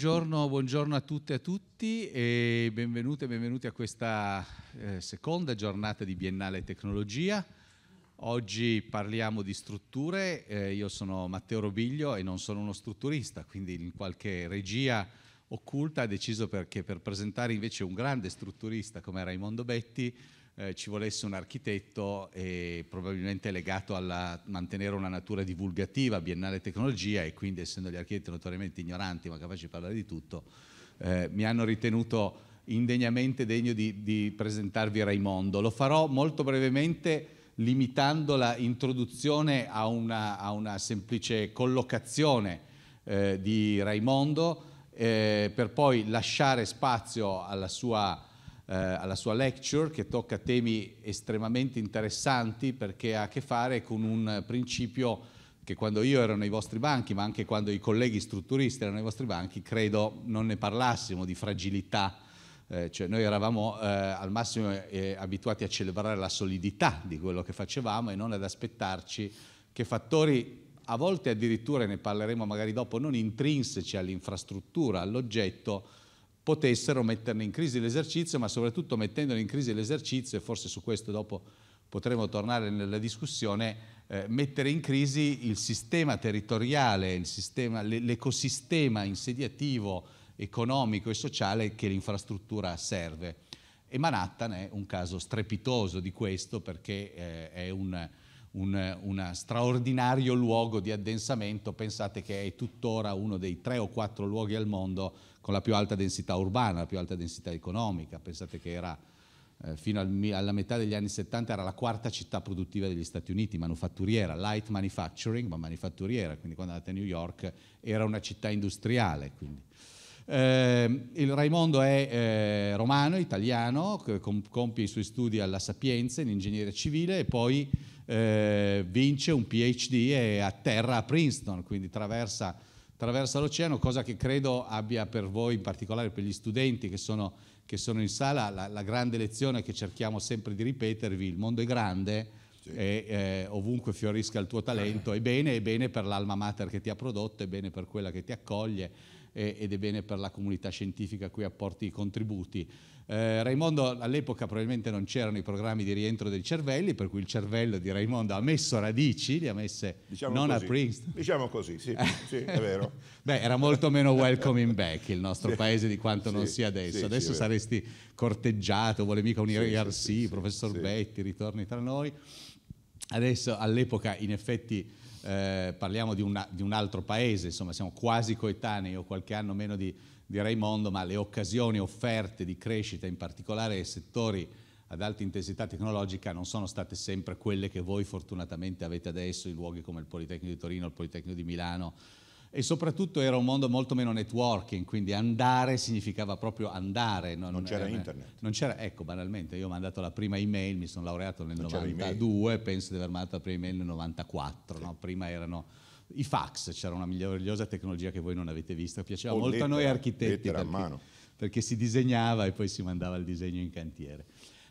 Buongiorno, buongiorno, a tutte e a tutti e benvenute e benvenuti a questa eh, seconda giornata di Biennale Tecnologia. Oggi parliamo di strutture, eh, io sono Matteo Robiglio e non sono uno strutturista, quindi in qualche regia occulta ha deciso perché per presentare invece un grande strutturista come Raimondo Betti eh, ci volesse un architetto eh, probabilmente legato a mantenere una natura divulgativa, biennale tecnologia e quindi essendo gli architetti notoriamente ignoranti ma capaci di parlare di tutto, eh, mi hanno ritenuto indegnamente degno di, di presentarvi Raimondo. Lo farò molto brevemente limitando la introduzione a una, a una semplice collocazione eh, di Raimondo eh, per poi lasciare spazio alla sua eh, alla sua lecture che tocca temi estremamente interessanti perché ha a che fare con un principio che quando io ero nei vostri banchi, ma anche quando i colleghi strutturisti erano nei vostri banchi, credo non ne parlassimo di fragilità. Eh, cioè noi eravamo eh, al massimo eh, abituati a celebrare la solidità di quello che facevamo e non ad aspettarci che fattori, a volte addirittura ne parleremo magari dopo, non intrinseci all'infrastruttura, all'oggetto, potessero metterne in crisi l'esercizio, ma soprattutto mettendone in crisi l'esercizio, e forse su questo dopo potremo tornare nella discussione, eh, mettere in crisi il sistema territoriale, l'ecosistema insediativo, economico e sociale che l'infrastruttura serve. E Manhattan è un caso strepitoso di questo perché eh, è un, un, un, straordinario luogo di addensamento, pensate che è tuttora uno dei tre o quattro luoghi al mondo con la più alta densità urbana, la più alta densità economica. Pensate che era eh, fino al, alla metà degli anni 70 era la quarta città produttiva degli Stati Uniti, manufatturiera, light manufacturing, ma manufatturiera, quindi quando andate a New York era una città industriale. Eh, il Raimondo è eh, romano, italiano, compie i suoi studi alla Sapienza in ingegneria civile e poi eh, vince un PhD e atterra a Princeton, quindi attraversa attraversa l'oceano, cosa che credo abbia per voi, in particolare per gli studenti che sono, che sono in sala, la, la, grande lezione che cerchiamo sempre di ripetervi, il mondo è grande sì. e eh, ovunque fiorisca il tuo talento, è bene, è bene per l'alma mater che ti ha prodotto, è bene per quella che ti accoglie, ed è bene per la comunità scientifica a cui apporti i contributi. Eh, Raimondo all'epoca probabilmente non c'erano i programmi di rientro dei cervelli, per cui il cervello di Raimondo ha messo radici, li ha messe diciamo non così. a Princeton. Diciamo così, sì, sì è vero. Beh, era molto meno welcoming back il nostro sì. paese di quanto sì, non sia adesso. adesso saresti corteggiato, vuole mica un IRC, professor Betti, ritorni tra noi. Adesso all'epoca in effetti eh, parliamo di, una, di, un altro paese, insomma siamo quasi coetanei o qualche anno meno di, di Raimondo, ma le occasioni offerte di crescita, in particolare ai settori ad alta intensità tecnologica, non sono state sempre quelle che voi fortunatamente avete adesso in luoghi come il Politecnico di Torino, il Politecnico di Milano, e soprattutto era un mondo molto meno networking, quindi andare significava proprio andare. Non, non c'era era, internet. Non c'era, ecco, banalmente, io ho mandato la prima email, mi sono laureato nel non 92, penso di aver mandato la prima email nel 94, sì. no? prima erano i fax, c'era una meravigliosa tecnologia che voi non avete vista, piaceva o molto lettera, a noi architetti. perché, a mano. Perché si disegnava e poi si mandava il disegno in cantiere.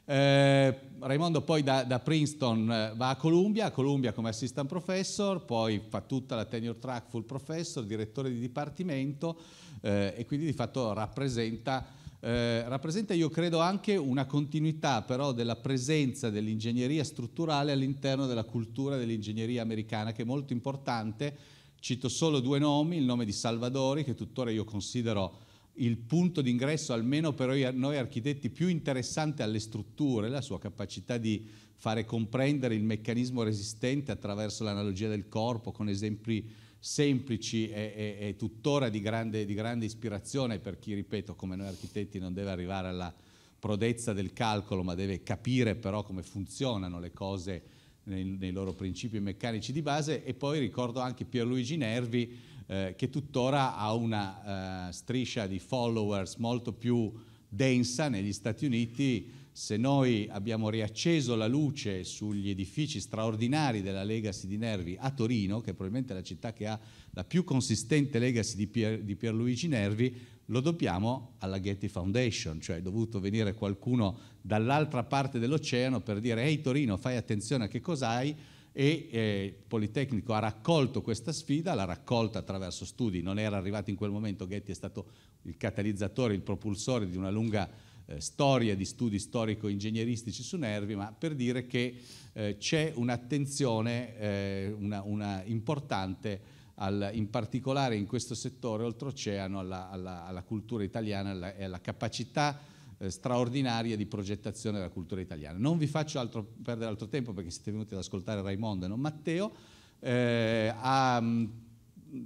Eh, Raimondo poi da, da, Princeton eh, va a Columbia, a Columbia come assistant professor, poi fa tutta la tenure track full professor, direttore di dipartimento eh, e quindi di fatto rappresenta, eh, rappresenta, io credo, anche una continuità però della presenza dell'ingegneria strutturale all'interno della cultura dell'ingegneria americana che è molto importante. Cito solo due nomi, il nome di Salvadori, che tuttora io considero il punto d'ingresso, almeno per noi architetti, più interessante alle strutture, la sua capacità di fare comprendere il meccanismo resistente attraverso l'analogia del corpo, con esempi semplici e, e, e tuttora di grande, di grande ispirazione per chi, ripeto, come noi architetti non deve arrivare alla prodezza del calcolo, ma deve capire però come funzionano le cose nei, nei loro principi meccanici di base. E poi ricordo anche Pierluigi Nervi, eh, che tuttora ha una eh, striscia di followers molto più densa negli Stati Uniti. Se noi abbiamo riacceso la luce sugli edifici straordinari della legacy di Nervi a Torino, che è probabilmente la città che ha la più consistente legacy di, Pier, di Pierluigi Nervi, lo dobbiamo alla Getty Foundation, cioè è dovuto venire qualcuno dall'altra parte dell'oceano per dire ehi Torino fai attenzione a che cos'hai, e eh, Politecnico ha raccolto questa sfida, l'ha raccolta attraverso studi, non era arrivato in quel momento, Ghetti è stato il catalizzatore, il propulsore di una lunga eh, storia di studi storico-ingegneristici su Nervi, ma per dire che eh, c'è un'attenzione eh, una, una importante al, in particolare in questo settore oltreoceano alla, alla, alla cultura italiana e alla, alla capacità eh, straordinaria di progettazione della cultura italiana. Non vi faccio altro, perdere altro tempo perché siete venuti ad ascoltare Raimondo e non Matteo. Eh, a, mm,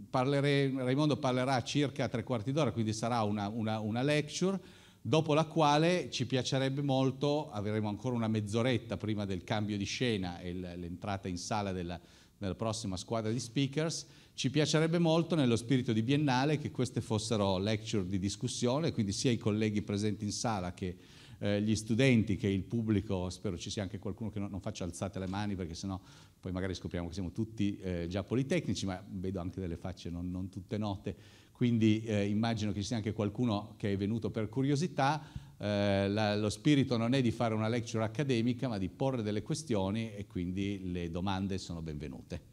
parlere, Raimondo parlerà circa tre quarti d'ora, quindi sarà una, una, una lecture dopo la quale ci piacerebbe molto, avremo ancora una mezz'oretta prima del cambio di scena e l'entrata in sala della, della prossima squadra di speakers, ci piacerebbe molto, nello spirito di biennale, che queste fossero lecture di discussione, quindi sia i colleghi presenti in sala che eh, gli studenti, che il pubblico, spero ci sia anche qualcuno che non, non faccia alzate le mani perché sennò poi magari scopriamo che siamo tutti eh, già politecnici, ma vedo anche delle facce non, non tutte note, quindi eh, immagino che ci sia anche qualcuno che è venuto per curiosità. Eh, la, lo spirito non è di fare una lecture accademica, ma di porre delle questioni e quindi le domande sono benvenute.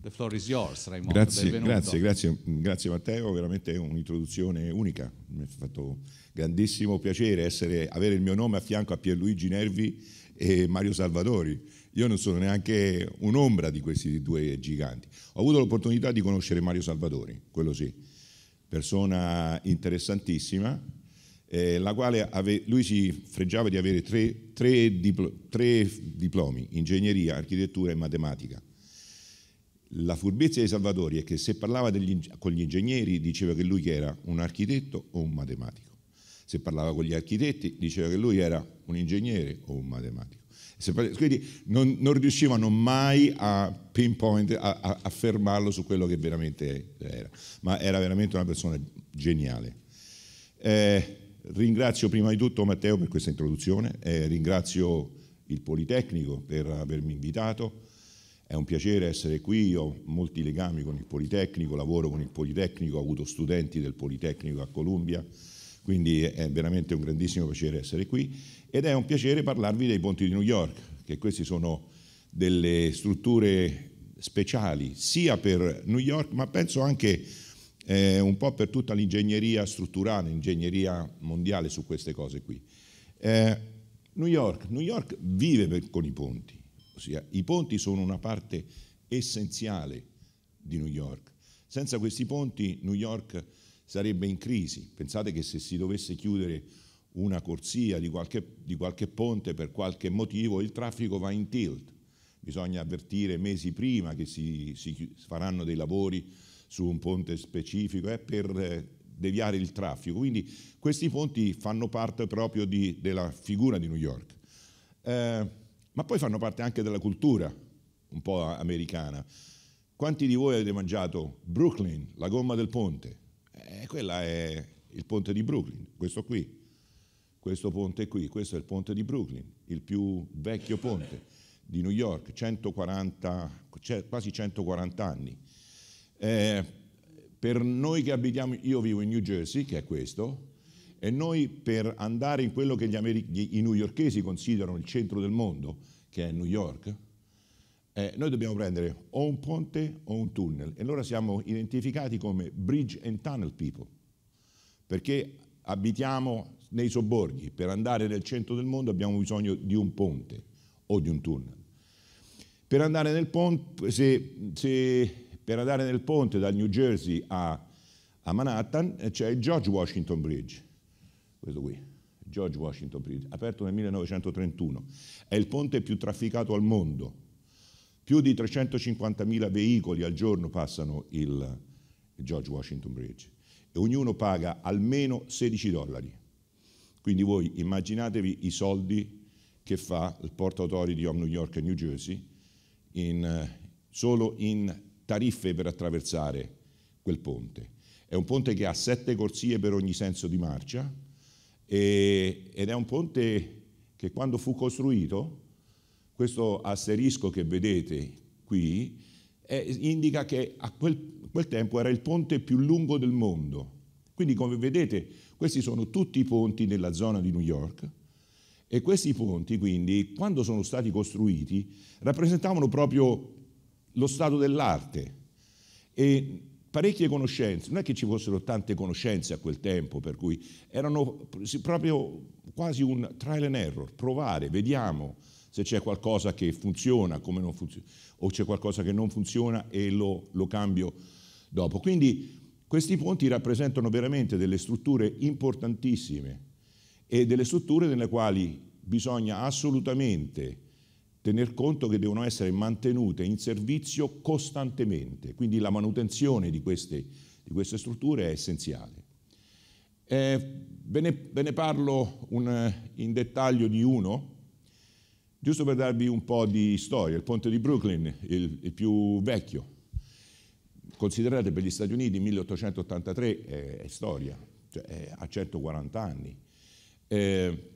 The floor is yours, Raimondo. Grazie, grazie, grazie, mm, grazie, Matteo, veramente un'introduzione unica. Mi ha fatto grandissimo piacere essere, avere il mio nome a fianco a Pierluigi Nervi e Mario Salvadori. Io non sono neanche un'ombra di questi due giganti. Ho avuto l'opportunità di conoscere Mario Salvadori, quello sì, persona interessantissima, eh, la quale ave, lui si freggiava di avere tre, tre, diplo, tre diplomi, ingegneria, architettura e matematica la furbizia di Salvatori è che se parlava degli, con gli ingegneri diceva che lui era un architetto o un matematico, se parlava con gli architetti diceva che lui era un ingegnere o un matematico. Parlava, quindi non, non, riuscivano mai a pinpoint, a, a, a fermarlo su quello che veramente era, ma era veramente una persona geniale. Eh, ringrazio prima di tutto Matteo per questa introduzione, eh, ringrazio il Politecnico per avermi invitato, è un piacere essere qui, ho molti legami con il Politecnico, lavoro con il Politecnico, ho avuto studenti del Politecnico a Columbia, quindi è veramente un grandissimo piacere essere qui ed è un piacere parlarvi dei ponti di New York, che queste sono delle strutture speciali sia per New York ma penso anche eh, un po' per tutta l'ingegneria strutturale, l'ingegneria mondiale su queste cose qui. Eh, New York, New York vive per, con i ponti ossia i ponti sono una parte essenziale di New York. Senza questi ponti New York sarebbe in crisi. Pensate che se si dovesse chiudere una corsia di qualche, di qualche ponte per qualche motivo il traffico va in tilt. Bisogna avvertire mesi prima che si, si faranno dei lavori su un ponte specifico eh, per eh, deviare il traffico. Quindi questi ponti fanno parte proprio di, della figura di New York. Eh, ma poi fanno parte anche della cultura un po' americana. Quanti di voi avete mangiato Brooklyn, la gomma del ponte? Eh, quella è il ponte di Brooklyn, questo qui, questo ponte qui, questo è il ponte di Brooklyn, il più vecchio ponte di New York, 140, quasi 140 anni. Eh, per noi che abitiamo, io vivo in New Jersey, che è questo, e noi per andare in quello che gli Ameri- i newyorkesi considerano il centro del mondo, che è New York, eh, noi dobbiamo prendere o un ponte o un tunnel. E allora siamo identificati come bridge and tunnel people, perché abitiamo nei sobborghi, per andare nel centro del mondo abbiamo bisogno di un ponte o di un tunnel. Per andare nel ponte, se, se, per andare nel ponte dal New Jersey a, a Manhattan eh, c'è il George Washington Bridge, questo qui, George Washington Bridge, aperto nel 1931. È il ponte più trafficato al mondo. Più di 350.000 veicoli al giorno passano il George Washington Bridge e ognuno paga almeno 16 dollari. Quindi voi immaginatevi i soldi che fa il Port Authority of New York e New Jersey in, solo in tariffe per attraversare quel ponte. È un ponte che ha sette corsie per ogni senso di marcia, e, ed è un ponte che quando fu costruito, questo asterisco che vedete qui, eh, indica che a quel, quel tempo era il ponte più lungo del mondo. Quindi come vedete questi sono tutti i ponti della zona di New York e questi ponti quindi quando sono stati costruiti rappresentavano proprio lo stato dell'arte e parecchie conoscenze, non è che ci fossero tante conoscenze a quel tempo, per cui erano proprio quasi un trial and error, provare, vediamo se c'è qualcosa che funziona, come non funziona, o c'è qualcosa che non funziona e lo, lo cambio dopo. Quindi questi ponti rappresentano veramente delle strutture importantissime e delle strutture nelle quali bisogna assolutamente tener conto che devono essere mantenute in servizio costantemente, quindi la manutenzione di queste, di queste strutture è essenziale. Eh, ve, ne, ve, ne, parlo un, in dettaglio di uno, giusto per darvi un po' di storia, il ponte di Brooklyn, il, il più vecchio. Considerate per gli Stati Uniti 1883 è, è storia, cioè è, ha 140 certo anni. Eh,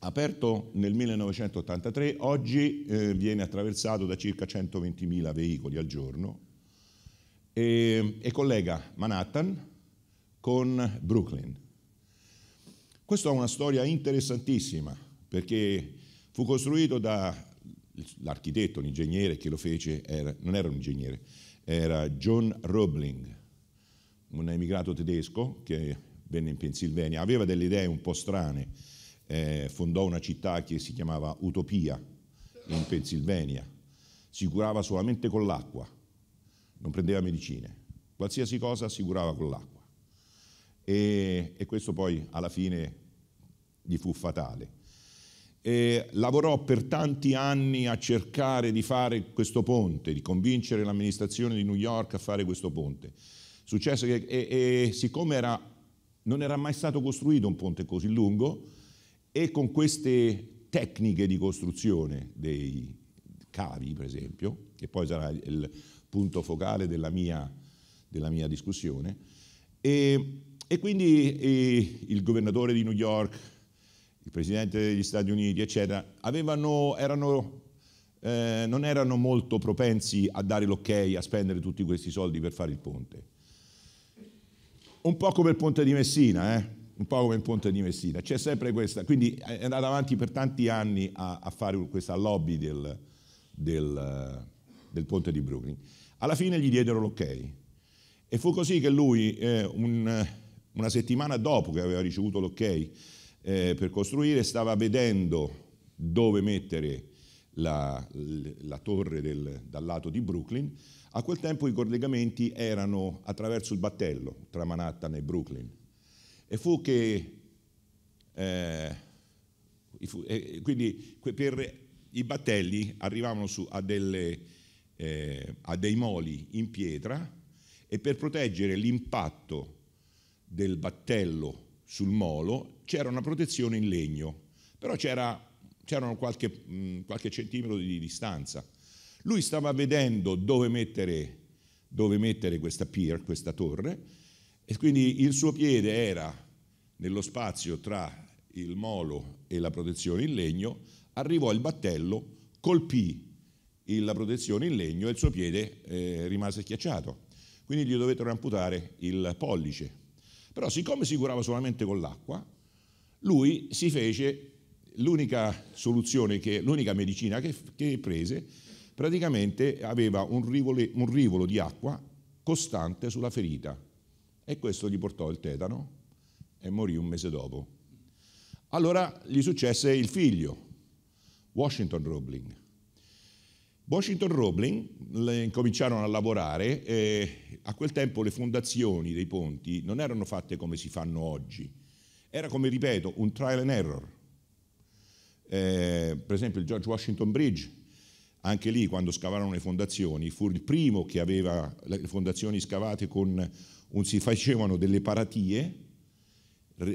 aperto nel 1983, oggi eh, viene attraversato da circa 120.000 veicoli al giorno e, ehm, e collega Manhattan con Brooklyn. Questa è una storia interessantissima perché fu costruito da l'architetto, l'ingegnere che lo fece, era, non era un ingegnere, era John Roebling, un emigrato tedesco che venne in Pennsylvania, aveva delle idee un po' strane eh, fondò una città che si chiamava Utopia in Pennsylvania, si curava solamente con l'acqua, non prendeva medicine, qualsiasi cosa si curava con l'acqua. E, e questo poi alla fine gli fu fatale. E lavorò per tanti anni a cercare di fare questo ponte, di convincere l'amministrazione di New York a fare questo ponte. Successo che e, e, siccome era, non era mai stato costruito un ponte così lungo, e con queste tecniche di costruzione dei cavi, per esempio, che poi sarà il punto focale della mia, della mia discussione, e, e quindi e il governatore di New York, il presidente degli Stati Uniti, eccetera, avevano, erano eh, non erano molto propensi a dare l'ok a spendere tutti questi soldi per fare il ponte. Un po' come il ponte di Messina, eh? un po' come il ponte di Messina, c'è sempre questa, quindi è andata avanti per tanti anni a, a fare questa lobby del, del, del, ponte di Brooklyn. Alla fine gli diedero l'ok e fu così che lui, eh, un, una settimana dopo che aveva ricevuto l'ok eh, per costruire, stava vedendo dove mettere la, la torre del, dal lato di Brooklyn. A quel tempo i collegamenti erano attraverso il battello tra Manhattan e Brooklyn e fu che, eh, fu, eh, quindi per i battelli arrivavano su, a, delle, eh, a dei moli in pietra e per proteggere l'impatto del battello sul molo c'era una protezione in legno, però c'era, c'erano qualche, mh, qualche centimetro di distanza. Lui stava vedendo dove mettere, dove mettere questa pier, questa torre, e quindi il suo piede era nello spazio tra il molo e la protezione in legno, arrivò il battello, colpì la protezione in legno e il suo piede eh, rimase schiacciato. Quindi gli dovettero amputare il pollice. Però siccome si curava solamente con l'acqua, lui si fece l'unica soluzione, che, l'unica medicina che, che, prese, praticamente aveva un rivolo, un rivolo di acqua costante sulla ferita e questo gli portò il tetano e morì un mese dopo. Allora gli successe il figlio, Washington Roebling. Washington Roebling cominciarono a lavorare e a quel tempo le fondazioni dei ponti non erano fatte come si fanno oggi, era come ripeto un trial and error. Eh, per esempio il George Washington Bridge, anche lì quando scavarono le fondazioni, fu il primo che aveva le fondazioni scavate con si facevano delle paratie,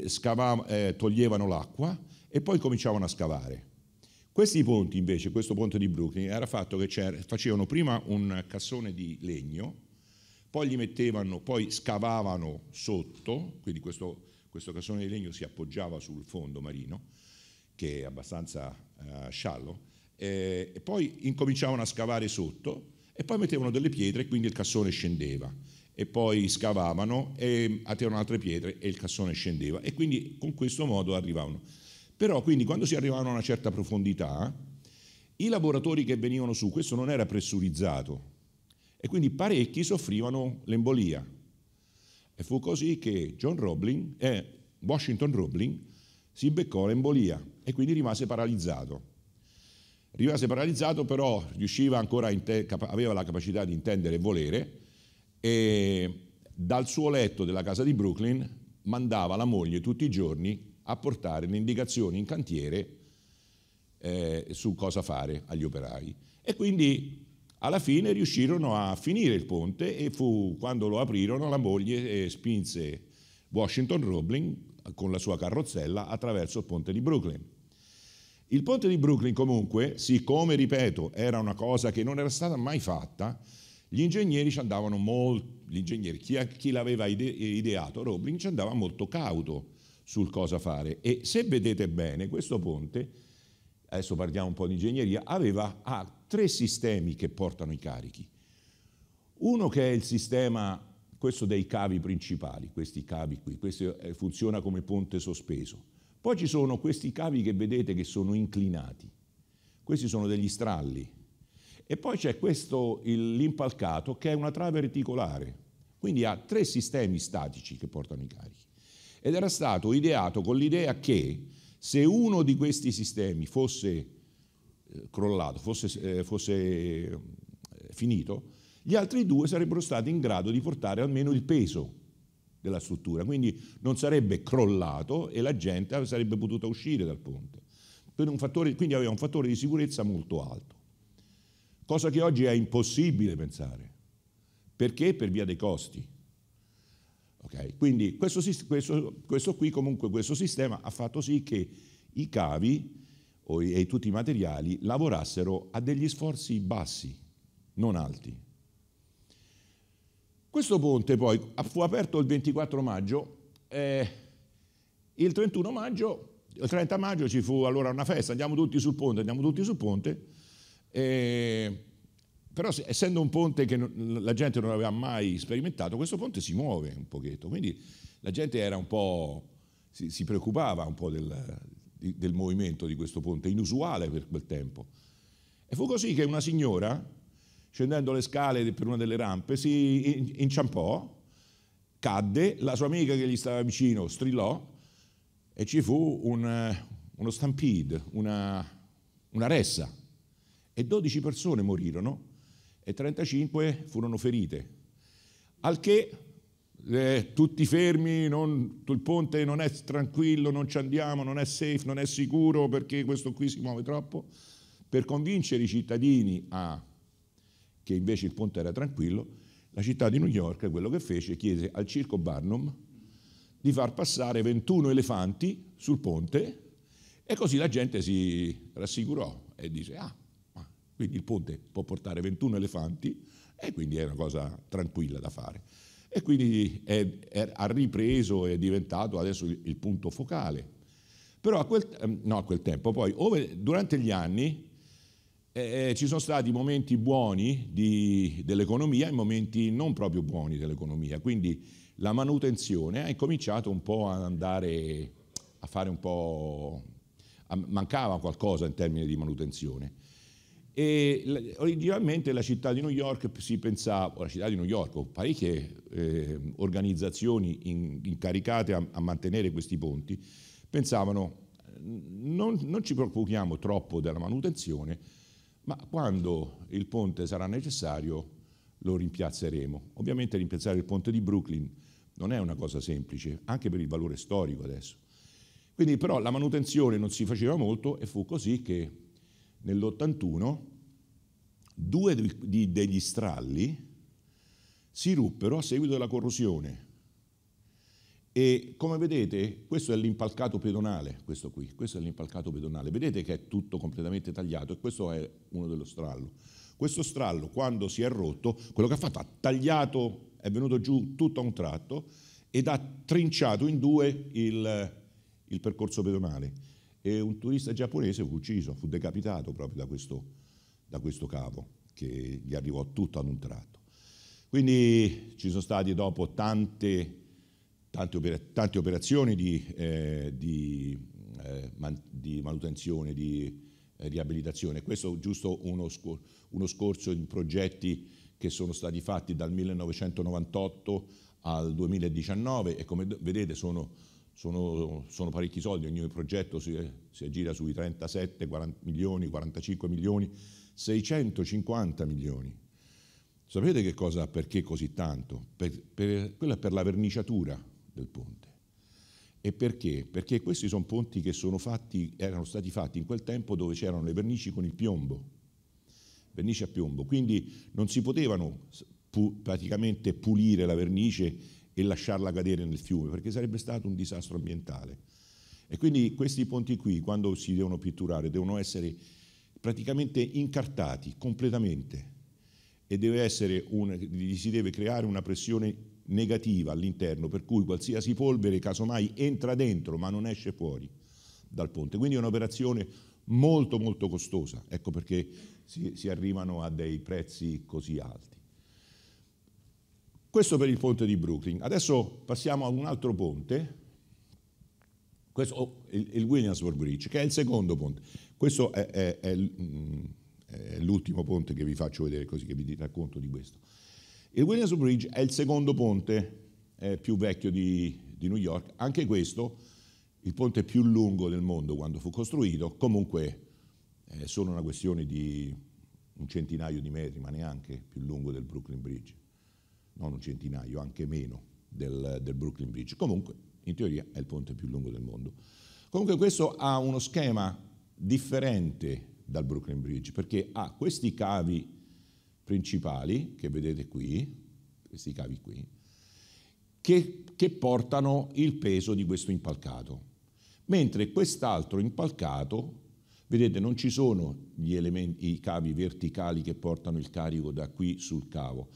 scavavano, eh, toglievano l'acqua e poi cominciavano a scavare. Questi ponti invece, questo ponte di Brooklyn, era fatto che facevano prima un cassone di legno, poi gli mettevano, poi scavavano sotto, quindi questo, questo cassone di legno si appoggiava sul fondo marino, che è abbastanza uh, sciallo, e poi incominciavano a scavare sotto e poi mettevano delle pietre e quindi il cassone scendeva e poi scavavano e attivano altre pietre e il cassone scendeva e quindi con questo modo arrivavano. Però quindi quando si arrivava a una certa profondità, i lavoratori che venivano su, questo non era pressurizzato e quindi parecchi soffrivano l'embolia. E fu così che John Roebling, eh, Washington Roebling si beccò l'embolia e quindi rimase paralizzato. Rimase paralizzato però riusciva ancora, aveva la capacità di intendere e volere e dal suo letto della casa di Brooklyn mandava la moglie tutti i giorni a portare le indicazioni in cantiere eh, su cosa fare agli operai. E quindi alla fine riuscirono a finire il ponte e fu quando lo aprirono la moglie eh, spinse Washington Roebling eh, con la sua carrozzella attraverso il ponte di Brooklyn. Il ponte di Brooklyn comunque, siccome ripeto era una cosa che non era stata mai fatta, gli ingegneri ci andavano molto, chi, chi, l'aveva ide, ideato, Roebling, ci andava molto cauto sul cosa fare. E se vedete bene, questo ponte, adesso parliamo un po' di ingegneria, aveva, ha tre sistemi che portano i carichi. Uno che è il sistema, questo dei cavi principali, questi cavi qui, questo eh, funziona come ponte sospeso. Poi ci sono questi cavi che vedete che sono inclinati. Questi sono degli stralli, e poi c'è questo, l'impalcato, che è una trave reticolare, quindi ha tre sistemi statici che portano i carichi. Ed era stato ideato con l'idea che se uno di questi sistemi fosse eh, crollato, fosse, eh, fosse eh, finito, gli altri due sarebbero stati in grado di portare almeno il peso della struttura, quindi non sarebbe crollato e la gente sarebbe potuta uscire dal ponte. quindi aveva un fattore di sicurezza molto alto cosa che oggi è impossibile pensare. Perché? Per via dei costi. Okay? Quindi questo, questo, questo, qui comunque, questo sistema ha fatto sì che i cavi e tutti i materiali lavorassero a degli sforzi bassi, non alti. Questo ponte poi fu aperto il 24 maggio, eh, il 31 maggio, il 30 maggio ci fu allora una festa, andiamo tutti sul ponte, andiamo tutti sul ponte, eh, però essendo un ponte che la gente non aveva mai sperimentato, questo ponte si muove un pochetto, quindi la gente era un po', si, si preoccupava un po' del, del, movimento di questo ponte, inusuale per quel tempo. E fu così che una signora, scendendo le scale per una delle rampe, si inciampò, cadde, la sua amica che gli stava vicino strillò e ci fu un, uno stampede, una, una ressa e 12 persone morirono e 35 furono ferite. Al che eh, tutti fermi, non, il ponte non è tranquillo, non ci andiamo, non è safe, non è sicuro perché questo qui si muove troppo, per convincere i cittadini a, che invece il ponte era tranquillo, la città di New York quello che fece chiese al circo Barnum di far passare 21 elefanti sul ponte e così la gente si rassicurò e dice ah quindi il ponte può portare 21 elefanti e quindi è una cosa tranquilla da fare. E quindi è, è, ha ripreso e è diventato adesso il, il punto focale. Però a quel, ehm, no, a quel tempo, poi ove, durante gli anni eh, eh, ci sono stati momenti buoni di, dell'economia e momenti non proprio buoni dell'economia. Quindi la manutenzione ha incominciato un po' ad andare a fare un po'... A, mancava qualcosa in termini di manutenzione. E originalmente la città di New York si pensava, o la città di New York, o parecchie eh, organizzazioni in, incaricate a, a, mantenere questi ponti, pensavano non, non ci preoccupiamo troppo della manutenzione, ma quando il ponte sarà necessario lo rimpiazzeremo. Ovviamente rimpiazzare il ponte di Brooklyn non è una cosa semplice, anche per il valore storico adesso. Quindi però la manutenzione non si faceva molto e fu così che nell'81 due di, degli stralli si ruppero a seguito della corrosione. E come vedete, questo è l'impalcato pedonale, questo qui, questo è l'impalcato pedonale. Vedete che è tutto completamente tagliato e questo è uno dello strallo. Questo strallo, quando si è rotto, quello che ha fatto ha tagliato, è venuto giù tutto a un tratto ed ha trinciato in due il, il percorso pedonale e un turista giapponese fu ucciso, fu decapitato proprio da questo, da questo cavo che gli arrivò tutto ad un tratto. Quindi ci sono state dopo tante, tante, oper- tante operazioni di, eh, di, eh, man- di, manutenzione, di eh, riabilitazione. Questo è giusto uno, scor- uno scorso in progetti che sono stati fatti dal 1998 al 2019 e come vedete sono sono, sono, parecchi soldi, ogni progetto si, si aggira sui 37 40 milioni, 45 milioni, 650 milioni. Sapete che cosa, perché così tanto? Per, per, quella è per la verniciatura del ponte. E perché? Perché questi sono ponti che sono fatti, erano stati fatti in quel tempo dove c'erano le vernici con il piombo, vernice a piombo, quindi non si potevano pu, praticamente pulire la vernice e lasciarla cadere nel fiume, perché sarebbe stato un disastro ambientale. E quindi questi ponti qui, quando si devono pitturare, devono essere praticamente incartati completamente e deve una, si deve creare una pressione negativa all'interno, per cui qualsiasi polvere casomai entra dentro ma non esce fuori dal ponte. Quindi è un'operazione molto molto costosa, ecco perché si, si arrivano a dei prezzi così alti. Questo per il ponte di Brooklyn. Adesso passiamo ad un altro ponte, questo, oh, il, il, Williamsburg Bridge, che è il secondo ponte. Questo è, è, è mm, l'ultimo ponte che vi faccio vedere così che vi racconto di questo. Il Williamsburg Bridge è il secondo ponte eh, più vecchio di, di New York, anche questo il ponte più lungo del mondo quando fu costruito, comunque è eh, solo una questione di un centinaio di metri, ma neanche più lungo del Brooklyn Bridge non un centinaio, anche meno, del, del Brooklyn Bridge. Comunque, in teoria, è il ponte più lungo del mondo. Comunque questo ha uno schema differente dal Brooklyn Bridge, perché ha questi cavi principali, che vedete qui, questi cavi qui, che, che portano il peso di questo impalcato. Mentre quest'altro impalcato Vedete, non ci sono elementi, i cavi verticali che portano il carico da qui sul cavo,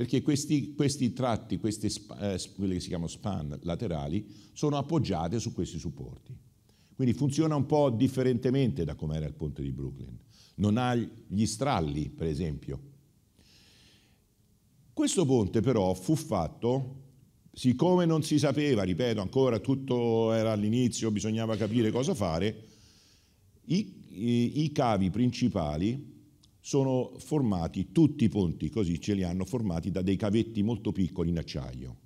perché questi, questi tratti, queste, eh, quelle che si chiamano span laterali, sono appoggiate su questi supporti. Quindi funziona un po' differentemente da come era il ponte di Brooklyn. Non ha gli stralli, per esempio. Questo ponte però fu fatto siccome non si sapeva, ripeto, ancora tutto era all'inizio, bisognava capire cosa fare, i, i, i cavi principali sono formati tutti i ponti, così ce li hanno formati da dei cavetti molto piccoli in acciaio.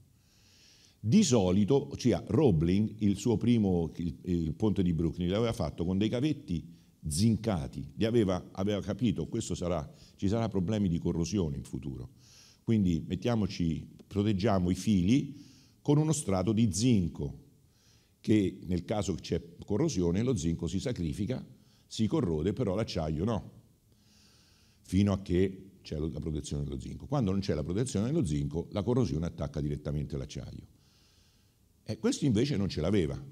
Di solito, cioè Roebling, il suo primo il, il ponte di Brooklyn, l'aveva fatto con dei cavetti zincati, aveva, aveva, capito che ci saranno problemi di corrosione in futuro. Quindi mettiamoci, proteggiamo i fili con uno strato di zinco, che nel caso c'è corrosione lo zinco si sacrifica, si corrode, però l'acciaio no fino a che c'è la protezione dello zinco. Quando non c'è la protezione dello zinco, la corrosione attacca direttamente l'acciaio. E questo invece non ce l'aveva,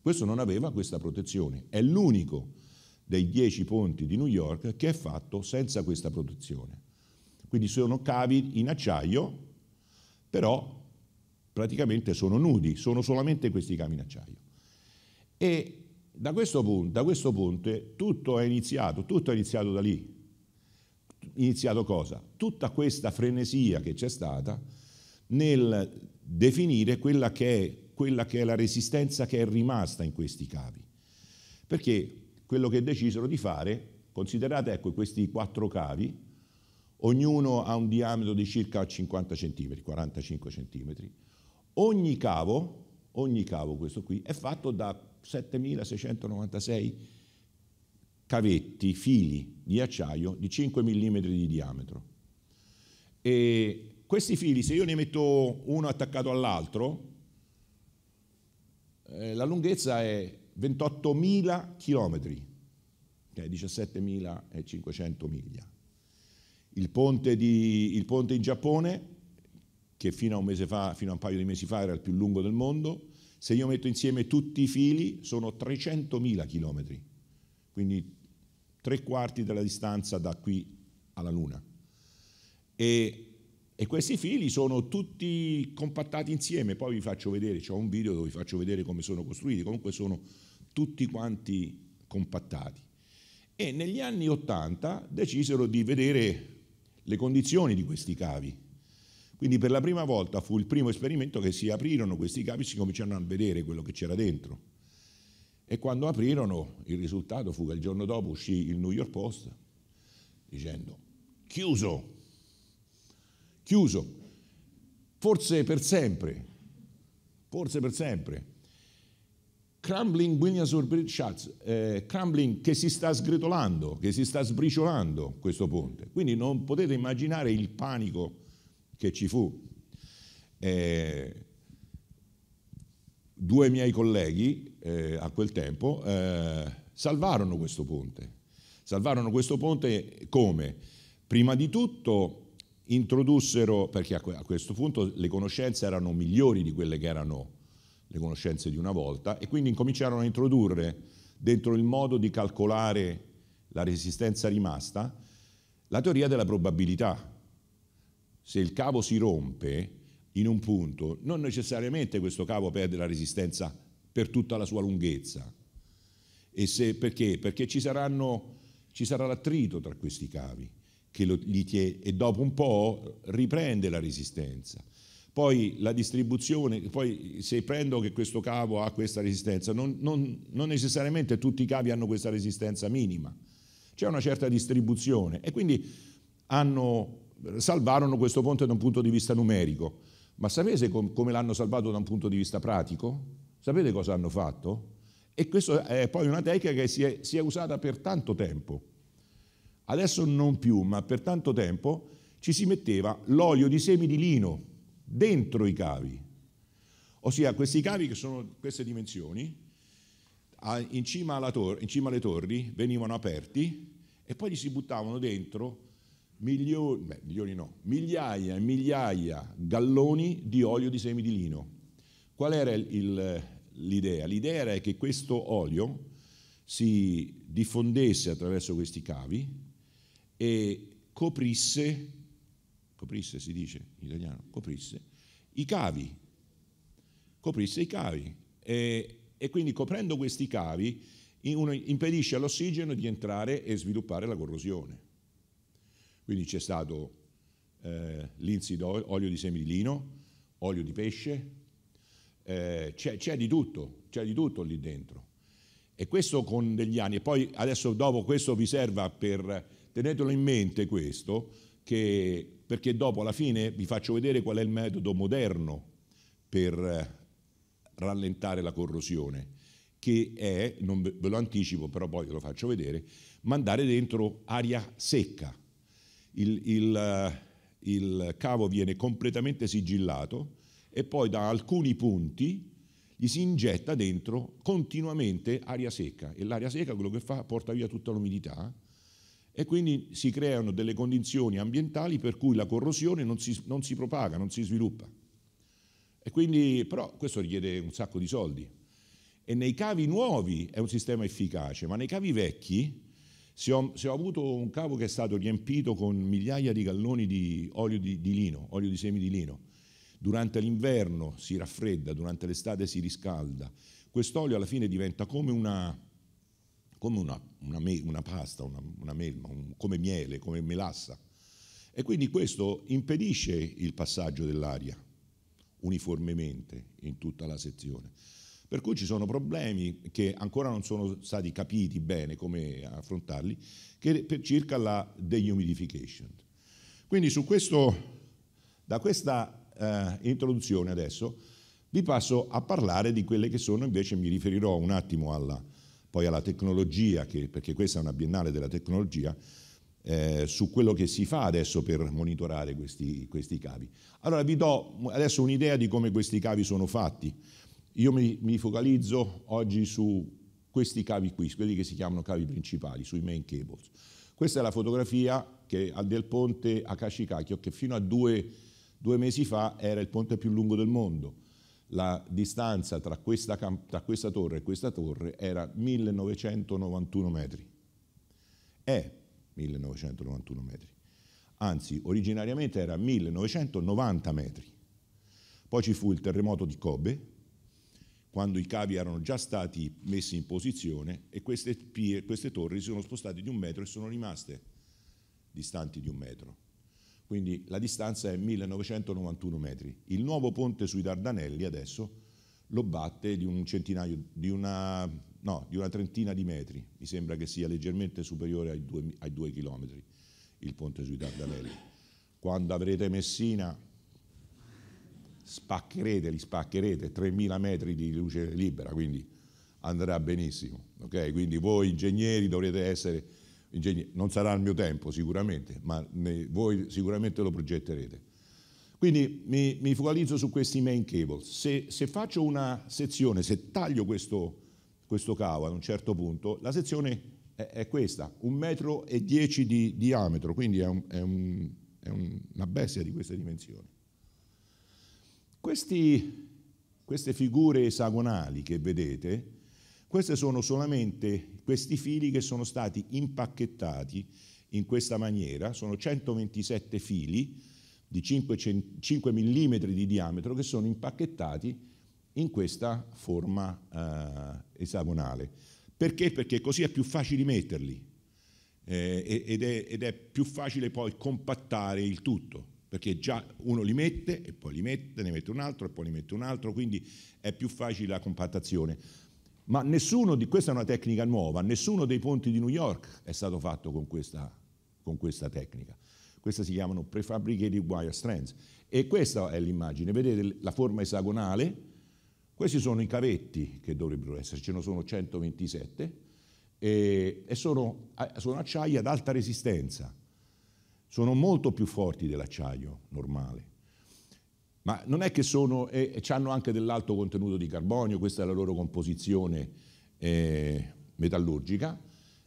questo non aveva questa protezione. È l'unico dei dieci ponti di New York che è fatto senza questa protezione. Quindi sono cavi in acciaio, però praticamente sono nudi, sono solamente questi cavi in acciaio. E da questo, punto, da questo ponte tutto è iniziato, tutto è iniziato da lì, iniziato cosa? Tutta questa frenesia che c'è stata nel definire quella che, è, quella che è la resistenza che è rimasta in questi cavi. Perché quello che decisero di fare, considerate ecco, questi quattro cavi, ognuno ha un diametro di circa 50 cm, 45 cm, ogni cavo, ogni cavo questo qui, è fatto da 7696 cavetti, fili di acciaio di 5 mm di diametro. E questi fili, se io ne metto uno attaccato all'altro, eh, la lunghezza è 28.000 km, che è 17.500 miglia. Il ponte, di, il ponte in Giappone, che fino a, fa, fino a un paio di mesi fa era il più lungo del mondo, se io metto insieme tutti i fili sono 300.000 km, quindi tre quarti della distanza da qui alla Luna. E, e questi fili sono tutti compattati insieme, poi vi faccio vedere, c'è un video dove vi faccio vedere come sono costruiti, comunque sono tutti quanti compattati. E negli anni 80 decisero di vedere le condizioni di questi cavi. Quindi per la prima volta fu il primo esperimento che si aprirono questi cavi e si cominciarono a vedere quello che c'era dentro. E quando aprirono, il risultato fu che il giorno dopo uscì il New York Post dicendo chiuso, chiuso, forse per sempre, forse per sempre. Crumbling Williamsburg Bridge Shuts, eh, crumbling che si sta sgretolando, che si sta sbriciolando questo ponte. Quindi non potete immaginare il panico che ci fu. Eh, due miei colleghi eh, a quel tempo eh, salvarono questo ponte. Salvarono questo ponte come? Prima di tutto introdussero, perché a, a questo punto le conoscenze erano migliori di quelle che erano le conoscenze di una volta, e quindi incominciarono a introdurre dentro il modo di calcolare la resistenza rimasta la teoria della probabilità. Se il cavo si rompe, in un punto, non necessariamente questo cavo perde la resistenza per tutta la sua lunghezza. Se, perché? Perché ci, saranno, ci, sarà l'attrito tra questi cavi lo, tie, e dopo un po' riprende la resistenza. Poi la distribuzione, poi se prendo che questo cavo ha questa resistenza, non, non, non necessariamente tutti i cavi hanno questa resistenza minima, c'è una certa distribuzione e quindi hanno, salvarono questo ponte da un punto di vista numerico ma sapete com- come l'hanno salvato da un punto di vista pratico? Sapete cosa hanno fatto? E questa è poi una tecnica che si è, si è usata per tanto tempo. Adesso non più, ma per tanto tempo ci si metteva l'olio di semi di lino dentro i cavi. Ossia, questi cavi che sono queste dimensioni, in cima, tor- in cima alle torri venivano aperti e poi gli si buttavano dentro milioni, beh, milioni no, migliaia e migliaia galloni di olio di semi di lino. Qual era il, l'idea? L'idea era che questo olio si diffondesse attraverso questi cavi e coprisse, coprisse si dice in italiano, coprisse i cavi, coprisse i cavi e, e quindi coprendo questi cavi uno impedisce all'ossigeno di entrare e sviluppare la corrosione. Quindi c'è stato eh, linseed olio di semi di lino, olio di pesce, eh, c'è, c'è di tutto, c'è di tutto lì dentro. E questo con degli anni. E poi adesso dopo questo vi serva per tenetelo in mente questo, che, perché dopo alla fine vi faccio vedere qual è il metodo moderno per rallentare la corrosione, che è, non ve lo anticipo però poi ve lo faccio vedere, mandare dentro aria secca il, il, eh, il cavo viene completamente sigillato e poi da alcuni punti gli si ingetta dentro continuamente aria secca e l'aria secca quello che fa porta via tutta l'umidità e quindi si creano delle condizioni ambientali per cui la corrosione non si, non si propaga, non si sviluppa. E quindi, però questo richiede un sacco di soldi. E nei cavi nuovi è un sistema efficace, ma nei cavi vecchi se ho, se ho, avuto un cavo che è stato riempito con migliaia di galloni di olio di, di lino, olio di semi di lino, durante l'inverno si raffredda, durante l'estate si riscalda, quest'olio alla fine diventa come una, come una, una, me, una pasta, una, una melma, un, come miele, come melassa. E quindi questo impedisce il passaggio dell'aria uniformemente in tutta la sezione. Per cui ci sono problemi che ancora non sono stati capiti bene come affrontarli, per circa la dehumidification. Quindi questo, da questa eh, introduzione adesso vi passo a parlare di quelle che sono invece, mi riferirò un attimo alla, poi alla tecnologia, che, perché questa è una biennale della tecnologia, eh, su quello che si fa adesso per monitorare questi, questi cavi. Allora vi do adesso un'idea di come questi cavi sono fatti, io mi, mi focalizzo oggi su questi cavi qui, quelli che si chiamano cavi principali, sui main cables. Questa è la fotografia che, del ponte Akashikakyo, che fino a due, due mesi fa era il ponte più lungo del mondo la distanza tra questa, tra questa, torre e questa torre era 1991 metri. È 1991 metri. Anzi, originariamente era 1990 metri. Poi ci fu il terremoto di Kobe quando i cavi erano già stati messi in posizione e queste, queste torri si sono spostate di un metro e sono rimaste distanti di un metro. Quindi la distanza è 1991 metri. Il nuovo ponte sui Dardanelli adesso lo batte di un centinaio, di una, no, di una trentina di metri, mi sembra che sia leggermente superiore ai due, ai due chilometri il ponte sui Dardanelli. Quando avrete Messina spaccherete, li spaccherete 3.000 metri di luce libera, quindi andrà benissimo. Okay? Quindi voi ingegneri dovrete essere, ingegneri. non sarà il mio tempo sicuramente, ma ne, voi sicuramente lo progetterete. Quindi mi, mi focalizzo su questi main cable. Se, se, faccio una sezione, se taglio questo, questo, cavo ad un certo punto, la sezione è, è questa, un metro e dieci di diametro, quindi è, un, è, un, è una bestia di queste dimensioni. Questi, queste figure esagonali che vedete, questi sono solamente questi fili che sono stati impacchettati in questa maniera, sono 127 fili di 5, 5 mm di diametro che sono impacchettati in questa forma eh, esagonale. Perché? Perché così è più facile metterli eh, ed, è, ed è più facile poi compattare il tutto perché già uno li mette e poi li mette, ne mette un altro e poi ne mette un altro, quindi è più facile la compattazione. Ma nessuno di questa è una tecnica nuova, nessuno dei ponti di New York è stato fatto con questa, con questa tecnica. Queste si chiamano prefabbricated wire strands e questa è l'immagine, vedete la forma esagonale, questi sono i cavetti che dovrebbero essere, ce ne sono 127 e, sono, eh, sono acciaia ad alta resistenza sono molto più forti dell'acciaio normale. Ma non è che sono, e, e hanno anche dell'alto contenuto di carbonio, questa è la loro composizione eh, metallurgica,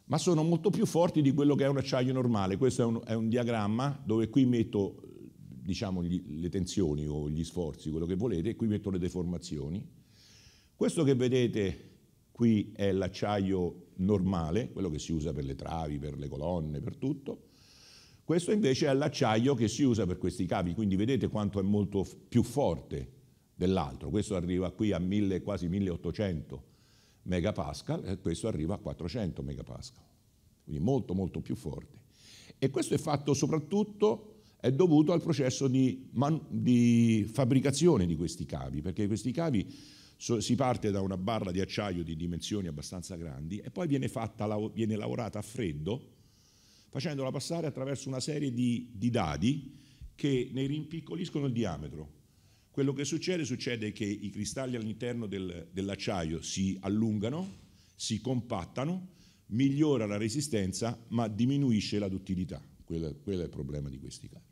ma sono molto più forti di quello che è un acciaio normale. Questo è un, è un diagramma dove qui metto diciamo, gli, le tensioni o gli sforzi, quello che volete, e qui metto le deformazioni. Questo che vedete qui è l'acciaio normale, quello che si usa per le travi, per le colonne, per tutto. Questo invece è l'acciaio che si usa per questi cavi, quindi vedete quanto è molto più forte dell'altro. Questo arriva qui a 1000, quasi 1800 megapascal e questo arriva a 400 megapascal, quindi molto molto più forte. E questo è fatto soprattutto, è dovuto al processo di, di fabbricazione di questi cavi, perché questi cavi so, si parte da una barra di acciaio di dimensioni abbastanza grandi e poi viene, fatta, viene lavorata a freddo facendola passare attraverso una serie di, di dadi che ne rimpiccoliscono il diametro. Quello che succede succede che i cristalli all'interno del, dell'acciaio si allungano, si compattano, migliora la resistenza ma diminuisce la duttilità. Quello, quello è il problema di questi cavi.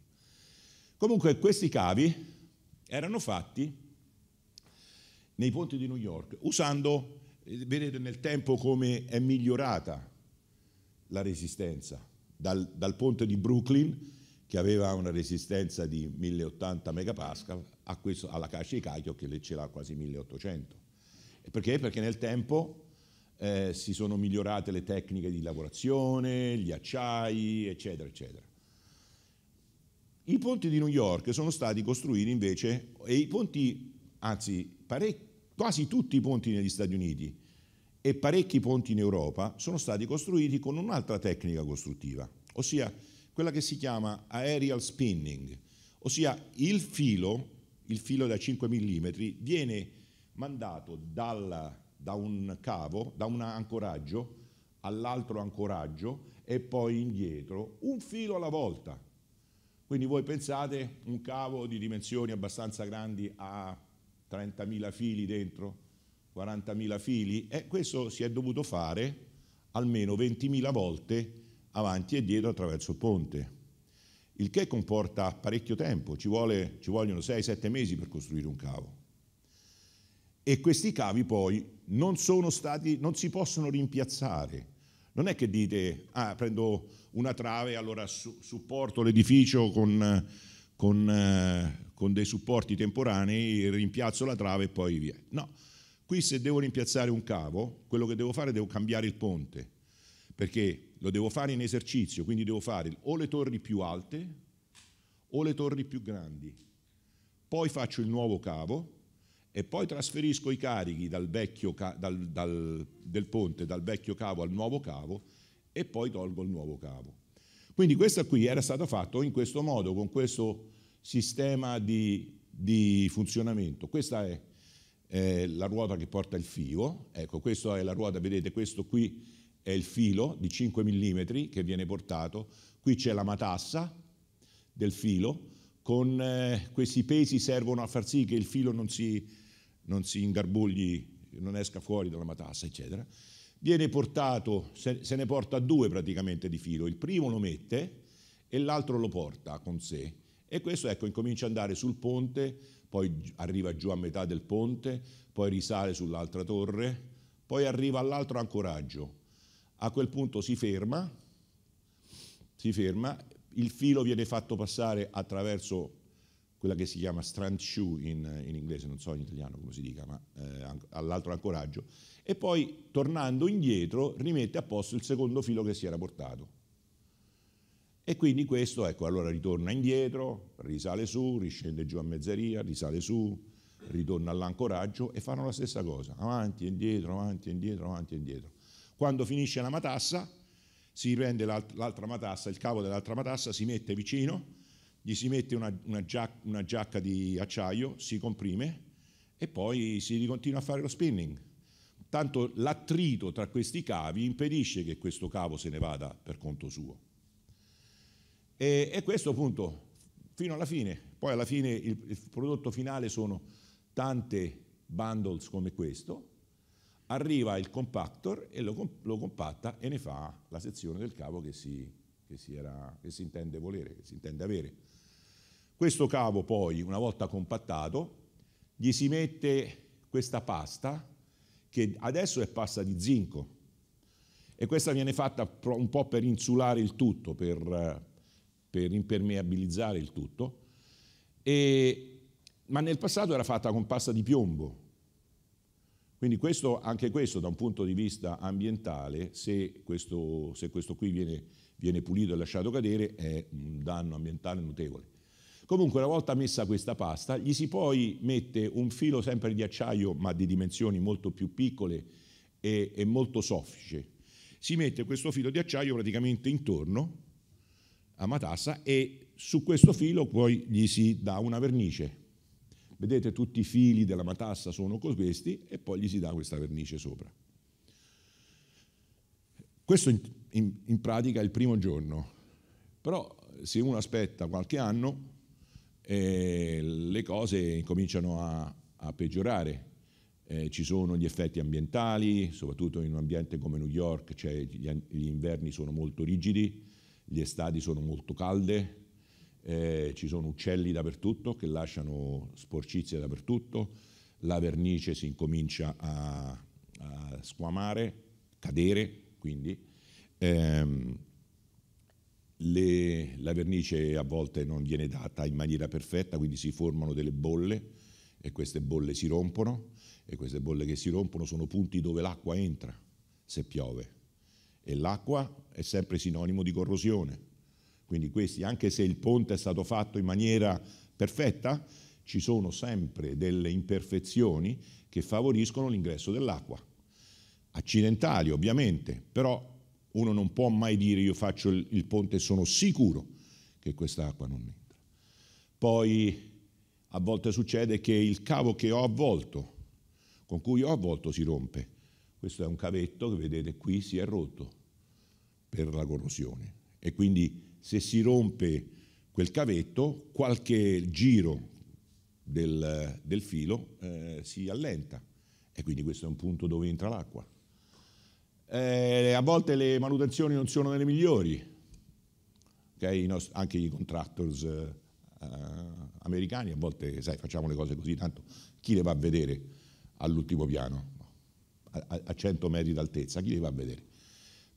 Comunque questi cavi erano fatti nei ponti di New York usando, eh, vedete nel tempo come è migliorata la resistenza dal, dal ponte di Brooklyn che aveva una resistenza di 1080 megapascal questo, alla caccia di Caio che ce l'ha quasi 1800. Perché? Perché nel tempo eh, si sono migliorate le tecniche di lavorazione, gli acciai, eccetera, eccetera. I ponti di New York sono stati costruiti invece, e i ponti, anzi parec- quasi tutti i ponti negli Stati Uniti, e parecchi ponti in Europa sono stati costruiti con un'altra tecnica costruttiva, ossia quella che si chiama aerial spinning, ossia il filo, il filo da 5 mm, viene mandato dal, da un cavo, da un ancoraggio all'altro ancoraggio e poi indietro, un filo alla volta. Quindi voi pensate un cavo di dimensioni abbastanza grandi a 30.000 fili dentro, 40.000 fili e questo si è dovuto fare almeno 20.000 volte avanti e dietro attraverso il ponte, il che comporta parecchio tempo, ci, vuole, ci vogliono 6-7 mesi per costruire un cavo. E questi cavi poi non, stati, non si possono rimpiazzare. Non è che dite, ah, prendo una trave, allora supporto l'edificio con, con, eh, con dei supporti temporanei, rimpiazzo la trave e poi via. No, Qui se devo rimpiazzare un cavo, quello che devo fare è cambiare il ponte, perché lo devo fare in esercizio, quindi devo fare o le torri più alte o le torri più grandi. Poi faccio il nuovo cavo e poi trasferisco i carichi dal vecchio, dal, dal, del ponte dal vecchio cavo al nuovo cavo e poi tolgo il nuovo cavo. Quindi questo qui era stato fatto in questo modo, con questo sistema di, di funzionamento. Questa è eh, la ruota che porta il filo, ecco questa è la ruota, vedete questo qui è il filo di 5 mm che viene portato, qui c'è la matassa del filo, con eh, questi pesi servono a far sì che il filo non si, non si ingarbugli, non esca fuori dalla matassa, eccetera. Viene portato, se, se ne porta due praticamente di filo, il primo lo mette e l'altro lo porta con sé. E questo ecco, incomincia ad andare sul ponte poi arriva giù a metà del ponte, poi risale sull'altra torre, poi arriva all'altro ancoraggio. A quel punto si ferma, si ferma, il filo viene fatto passare attraverso quella che si chiama strand shoe in, in inglese, non so in italiano come si dica, ma eh, all'altro ancoraggio, e poi tornando indietro rimette a posto il secondo filo che si era portato. E quindi questo, ecco, allora ritorna indietro, risale su, riscende giù a mezzeria, risale su, ritorna all'ancoraggio e fanno la stessa cosa, avanti e indietro, avanti e indietro, avanti e indietro. Quando finisce la matassa, si prende l'altra matassa, il cavo dell'altra matassa, si mette vicino, gli si mette una, una, giac- una, giacca di acciaio, si comprime e poi si continua a fare lo spinning. Tanto l'attrito tra questi cavi impedisce che questo cavo se ne vada per conto suo. E, e questo appunto fino alla fine, poi alla fine il, il prodotto finale sono tante bundles come questo, arriva il compactor e lo, lo, compatta e ne fa la sezione del cavo che si, che, si era, che si, intende volere, che si intende avere. Questo cavo poi, una volta compattato, gli si mette questa pasta che adesso è pasta di zinco e questa viene fatta un po' per insulare il tutto, per, per impermeabilizzare il tutto, e, ma nel passato era fatta con pasta di piombo. Quindi questo, anche questo da un punto di vista ambientale, se questo, se questo qui viene, viene pulito e lasciato cadere, è un danno ambientale notevole. Comunque, una volta messa questa pasta, gli si poi mette un filo sempre di acciaio, ma di dimensioni molto più piccole e, e molto soffice. Si mette questo filo di acciaio praticamente intorno a matassa e su questo filo poi gli si dà una vernice. Vedete tutti i fili della matassa sono questi e poi gli si dà questa vernice sopra. Questo in, in, in pratica è il primo giorno, però se uno aspetta qualche anno eh, le cose cominciano a, a peggiorare, eh, ci sono gli effetti ambientali, soprattutto in un ambiente come New York cioè gli, gli inverni sono molto rigidi, le estati sono molto calde, eh, ci sono uccelli dappertutto che lasciano sporcizie dappertutto, la vernice si incomincia a, a squamare, cadere, quindi ehm, le, la vernice a volte non viene data in maniera perfetta, quindi si formano delle bolle e queste bolle si rompono e queste bolle che si rompono sono punti dove l'acqua entra se piove e l'acqua è sempre sinonimo di corrosione. Quindi questi, anche se il ponte è stato fatto in maniera perfetta, ci sono sempre delle imperfezioni che favoriscono l'ingresso dell'acqua. Accidentali ovviamente, però uno non può mai dire io faccio il, il ponte e sono sicuro che quest'acqua non entra. Poi a volte succede che il cavo che ho avvolto, con cui ho avvolto si rompe. Questo è un cavetto che vedete qui si è rotto per la corrosione. E quindi se si rompe quel cavetto, qualche giro del, del filo eh, si allenta e quindi questo è un punto dove entra l'acqua. Eh, a volte le manutenzioni non sono delle migliori, okay? nostri, anche i contractors eh, americani a volte, sai, facciamo le cose così, tanto chi le va a vedere all'ultimo piano? A, a 100 metri d'altezza, chi le va a vedere?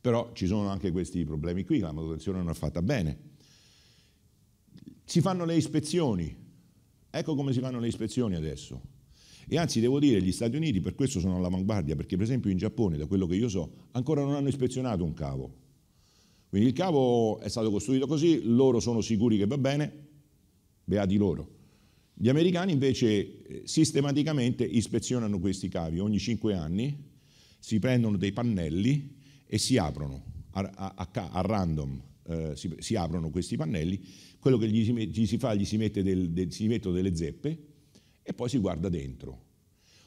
Però ci sono anche questi problemi qui, la manutenzione non è fatta bene. Si fanno le ispezioni, ecco come si fanno le ispezioni adesso. E anzi devo dire, gli Stati Uniti per questo sono all'avanguardia, perché per esempio in Giappone, da quello che io so, ancora non hanno ispezionato un cavo. Quindi il cavo è stato costruito così, loro sono sicuri che va bene, beati loro. Gli americani invece eh, sistematicamente ispezionano questi cavi ogni 5 anni, si prendono dei pannelli e si aprono a, a, a random, eh, si, si, aprono questi pannelli, quello che gli si, gli si fa, gli si, del, del, si mettono delle zeppe e poi si guarda dentro.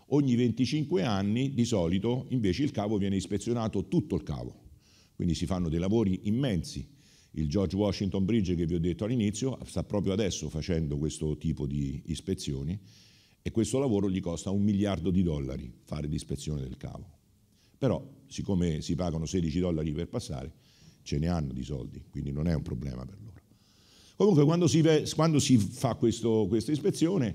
Ogni 25 anni di solito invece il cavo viene ispezionato tutto il cavo, quindi si fanno dei lavori immensi. Il George Washington Bridge che vi ho detto all'inizio sta proprio adesso facendo questo tipo di ispezioni e questo lavoro gli costa un miliardo di dollari fare l'ispezione del cavo. Però siccome si pagano 16 dollari per passare, ce ne hanno di soldi, quindi non è un problema per loro. Comunque quando si, quando si fa questo, questa ispezione,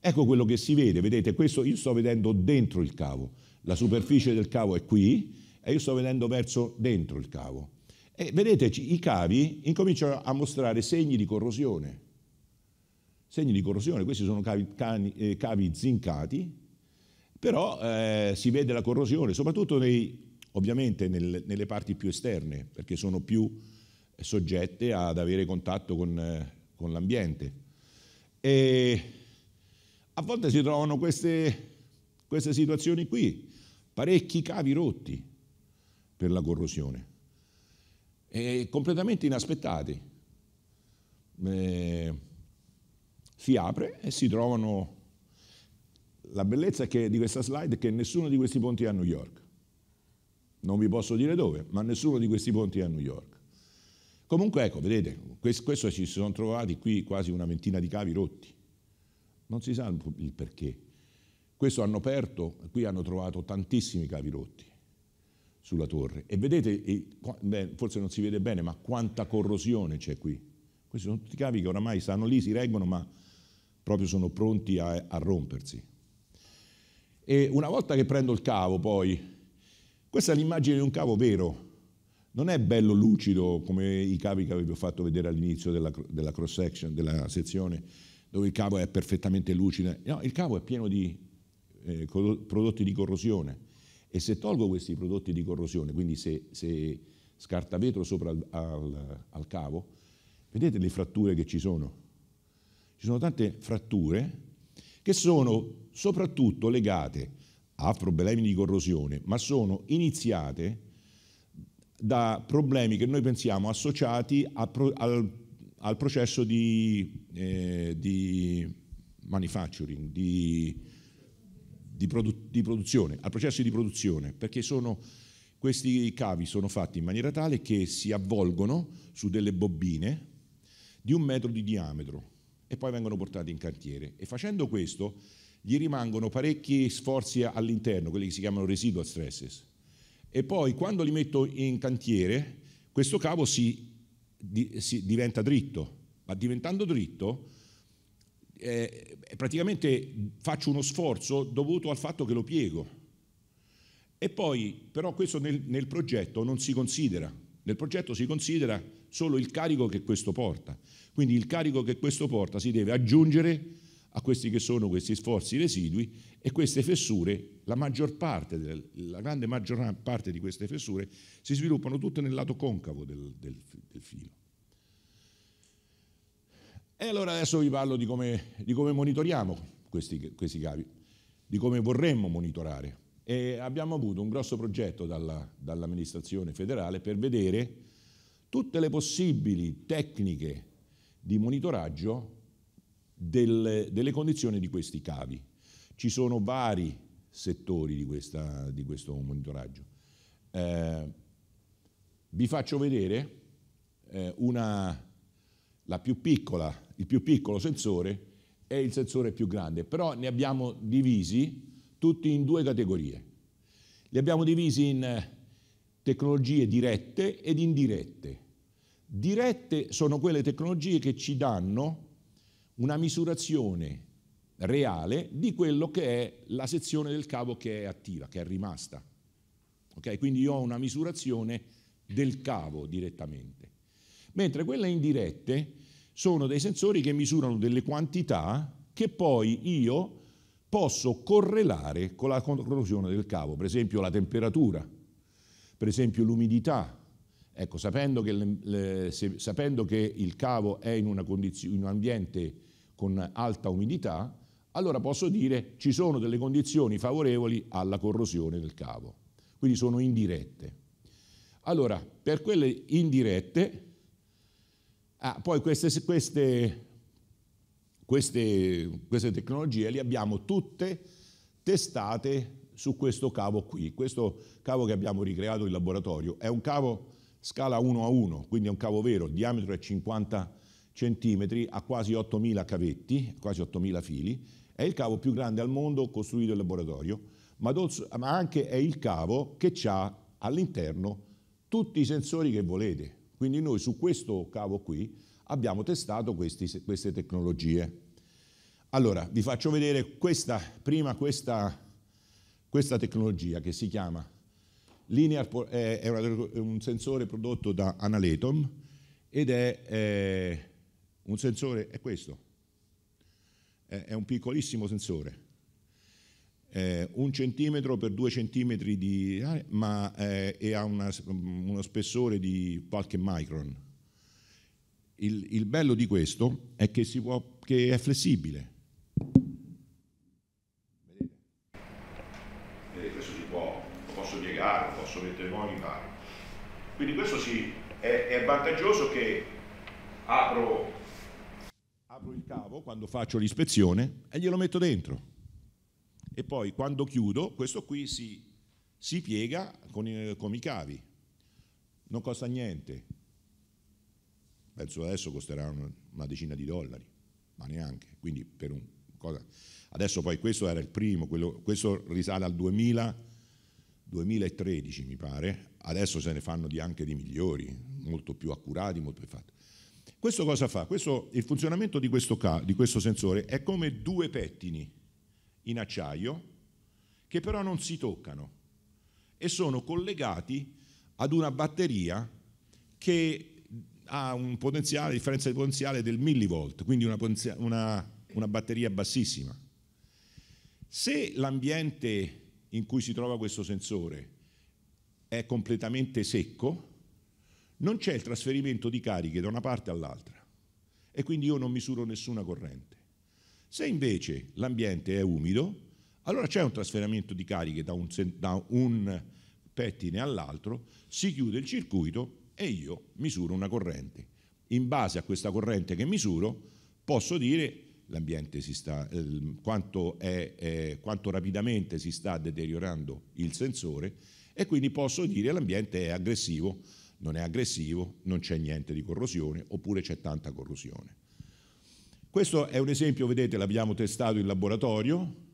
ecco quello che si vede, vedete, questo io sto vedendo dentro il cavo, la superficie del cavo è qui e io sto vedendo verso dentro il cavo. E vedete, i cavi incominciano a mostrare segni di corrosione. Segni di corrosione, questi sono cavi, cani, eh, cavi zincati, però eh, si vede la corrosione, soprattutto nei ovviamente nel, nelle parti più esterne, perché sono più eh, soggette ad avere contatto con, eh, con l'ambiente. E a volte si trovano queste, queste situazioni qui, parecchi cavi rotti per la corrosione, e completamente inaspettati. E eh, si apre e si trovano... La bellezza di questa slide è che nessuno di questi ponti è a New York non vi posso dire dove, ma nessuno di questi ponti è a New York. Comunque ecco, vedete, questo ci sono trovati qui quasi una ventina di cavi rotti. Non si sa il perché. Questo hanno aperto, qui hanno trovato tantissimi cavi rotti sulla torre. E vedete, forse non si vede bene, ma quanta corrosione c'è qui. Questi sono tutti cavi che oramai stanno lì, si reggono, ma proprio sono pronti a, a rompersi. E una volta che prendo il cavo poi questa è l'immagine di un cavo vero, non è bello lucido come i cavi che avevo fatto vedere all'inizio della, della cross section, della sezione, dove il cavo è perfettamente lucido. No, il cavo è pieno di eh, prodotti di corrosione e se tolgo questi prodotti di corrosione, quindi se, se scarta vetro sopra al, al, al cavo, vedete le fratture che ci sono? Ci sono tante fratture che sono soprattutto legate ha problemi di corrosione, ma sono iniziate da problemi che noi pensiamo associati pro, al, al, processo di, eh, di manufacturing, di, di, produ, di, produzione, al processo di produzione, perché sono, questi cavi sono fatti in maniera tale che si avvolgono su delle bobine di un metro di diametro e poi vengono portati in cantiere. E facendo questo gli rimangono parecchi sforzi all'interno, quelli che si chiamano residual stresses. E poi quando li metto in cantiere, questo cavo si, di, si diventa dritto, ma diventando dritto eh, praticamente faccio uno sforzo dovuto al fatto che lo piego. E poi, però questo nel, nel progetto non si considera, nel progetto si considera solo il carico che questo porta. Quindi il carico che questo porta si deve aggiungere a questi che sono questi sforzi residui e queste fessure, la maggior parte, la grande maggior parte di queste fessure si sviluppano tutte nel lato concavo del, del, del filo. E allora adesso vi parlo di come, di come monitoriamo questi, questi, cavi, di come vorremmo monitorare. E abbiamo avuto un grosso progetto dalla, dall'amministrazione federale per vedere tutte le possibili tecniche di monitoraggio delle, delle condizioni di questi cavi. Ci sono vari settori di, questa, di questo monitoraggio. Eh, vi faccio vedere eh, una, più piccola, il più piccolo sensore e il sensore più grande, però ne abbiamo divisi tutti in due categorie. Li abbiamo divisi in eh, tecnologie dirette ed indirette. Dirette sono quelle tecnologie che ci danno una misurazione reale di quello che è la sezione del cavo che è attiva, che è rimasta. Okay? Quindi io ho una misurazione del cavo direttamente. Mentre quelle indirette sono dei sensori che misurano delle quantità che poi io posso correlare con la corrosione del cavo, per esempio la temperatura, per esempio l'umidità. Ecco, sapendo che, le, le, se, sapendo che il cavo è in, in un ambiente con alta umidità, allora posso dire ci sono delle condizioni favorevoli alla corrosione del cavo. Quindi sono indirette. Allora, per quelle indirette, ah, poi queste, queste, queste, queste tecnologie le abbiamo tutte testate su questo cavo qui. Questo cavo che abbiamo ricreato in laboratorio è un cavo scala 1 a 1, quindi è un cavo vero, il diametro è 50 centimetri a quasi 8.000 cavetti, quasi 8.000 fili, è il cavo più grande al mondo costruito in laboratorio, ma, anche è il cavo che ha all'interno tutti i sensori che volete. Quindi noi su questo cavo qui abbiamo testato questi, queste tecnologie. Allora, vi faccio vedere questa, prima questa, questa tecnologia che si chiama Linear, è un sensore prodotto da Analetom ed è eh, un sensore è questo, è un piccolissimo sensore, eh, un centimetro per due centimetri di, eh, ma, è, eh, e ha una, mm, uno spessore di qualche micron. Il, il, bello di questo è che, si può, che è flessibile. Vedete? Vedete, questo si può, lo posso piegare, lo posso mettere in vari. Quindi questo si, è, è vantaggioso che apro cavo quando faccio l'ispezione e glielo metto dentro. E poi quando chiudo, questo qui si, si piega con, eh, con i cavi. Non costa niente. Penso adesso costerà una decina di dollari, ma neanche. Quindi per un cosa. Adesso poi questo era il primo, quello, questo risale al 2000, 2013 mi pare, adesso se ne fanno di anche di migliori, molto più accurati, molto più fatti. Questo cosa fa? Questo, il funzionamento di questo, di questo sensore è come due pettini in acciaio che però non si toccano e sono collegati ad una batteria che ha un potenziale, differenza di potenziale del millivolt, quindi una, una, una batteria bassissima. Se l'ambiente in cui si trova questo sensore è completamente secco, non c'è il trasferimento di cariche da una parte all'altra e quindi io non misuro nessuna corrente. Se invece l'ambiente è umido, allora c'è un trasferimento di cariche da un, da un pettine all'altro, si chiude il circuito e io misuro una corrente. In base a questa corrente che misuro posso dire l'ambiente si sta, eh, quanto, è, eh, quanto rapidamente si sta deteriorando il sensore e quindi posso dire l'ambiente è aggressivo non è aggressivo, non c'è niente di corrosione oppure c'è tanta corrosione. Questo è un esempio, vedete, l'abbiamo testato in laboratorio,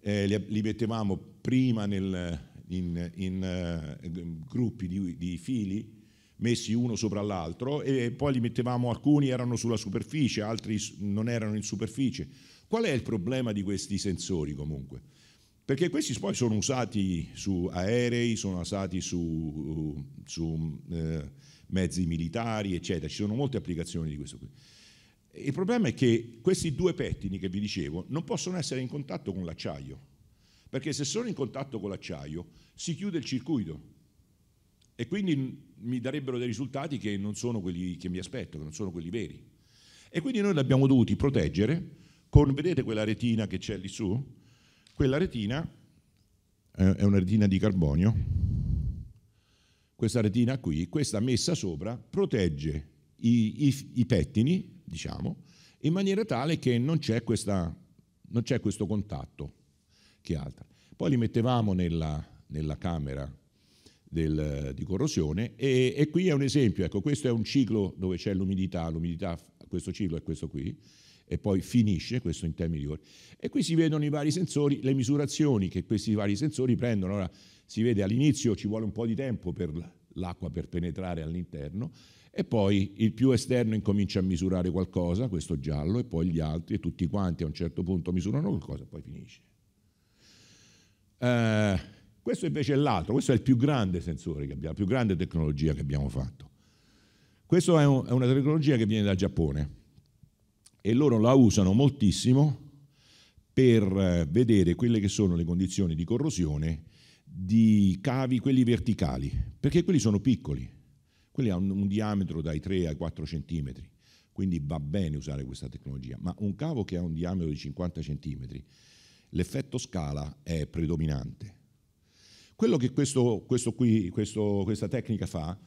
eh, li, mettevamo prima nel, in, in uh, gruppi di, di fili messi uno sopra l'altro e poi li mettevamo, alcuni erano sulla superficie, altri non erano in superficie. Qual è il problema di questi sensori comunque? perché questi poi sono usati su aerei, sono usati su, su eh, mezzi militari, eccetera, ci sono molte applicazioni di questo qui. Il problema è che questi due pettini che vi dicevo non possono essere in contatto con l'acciaio, perché se sono in contatto con l'acciaio si chiude il circuito e quindi mi darebbero dei risultati che non sono quelli che mi aspetto, che non sono quelli veri. E quindi noi li abbiamo dovuti proteggere con, vedete quella retina che c'è lì su? Quella retina è una retina di carbonio, questa retina qui, questa messa sopra, protegge i, i, i pettini, diciamo, in maniera tale che non c'è, questa, non c'è questo contatto che altra. Poi li mettevamo nella, nella camera del, di corrosione e, e, qui è un esempio, ecco questo è un ciclo dove c'è l'umidità, l'umidità, questo ciclo è questo qui, e poi finisce, questo in termini di ore. E qui si vedono i vari sensori, le misurazioni che questi vari sensori prendono. Ora si vede all'inizio ci vuole un po' di tempo per l'acqua per penetrare all'interno e poi il più esterno incomincia a misurare qualcosa, questo giallo, e poi gli altri e tutti quanti a un certo punto misurano qualcosa e poi finisce. Eh, questo invece è l'altro, questo è il più grande sensore che abbiamo, la più grande tecnologia che abbiamo fatto. Questa è, un, è una tecnologia che viene dal Giappone e loro la usano moltissimo per eh, vedere quelle che sono le condizioni di corrosione di cavi, quelli verticali, perché quelli sono piccoli, quelli hanno un diametro dai 3 ai 4 cm, quindi va bene usare questa tecnologia, ma un cavo che ha un diametro di 50 cm, l'effetto scala è predominante. Quello che questo, questo qui, questo, questa tecnica fa,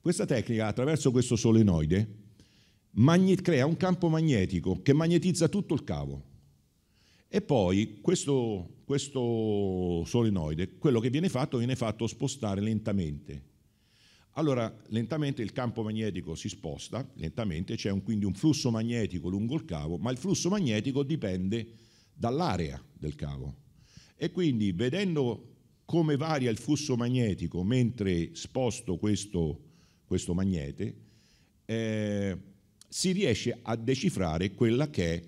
questa tecnica attraverso questo solenoide magnet- crea un campo magnetico che magnetizza tutto il cavo. E poi questo, questo solenoide, quello che viene fatto, viene fatto spostare lentamente. Allora, lentamente il campo magnetico si sposta, lentamente c'è un, quindi un flusso magnetico lungo il cavo, ma il flusso magnetico dipende dall'area del cavo. E quindi vedendo come varia il flusso magnetico mentre sposto questo, questo magnete, eh, si riesce a decifrare quella che è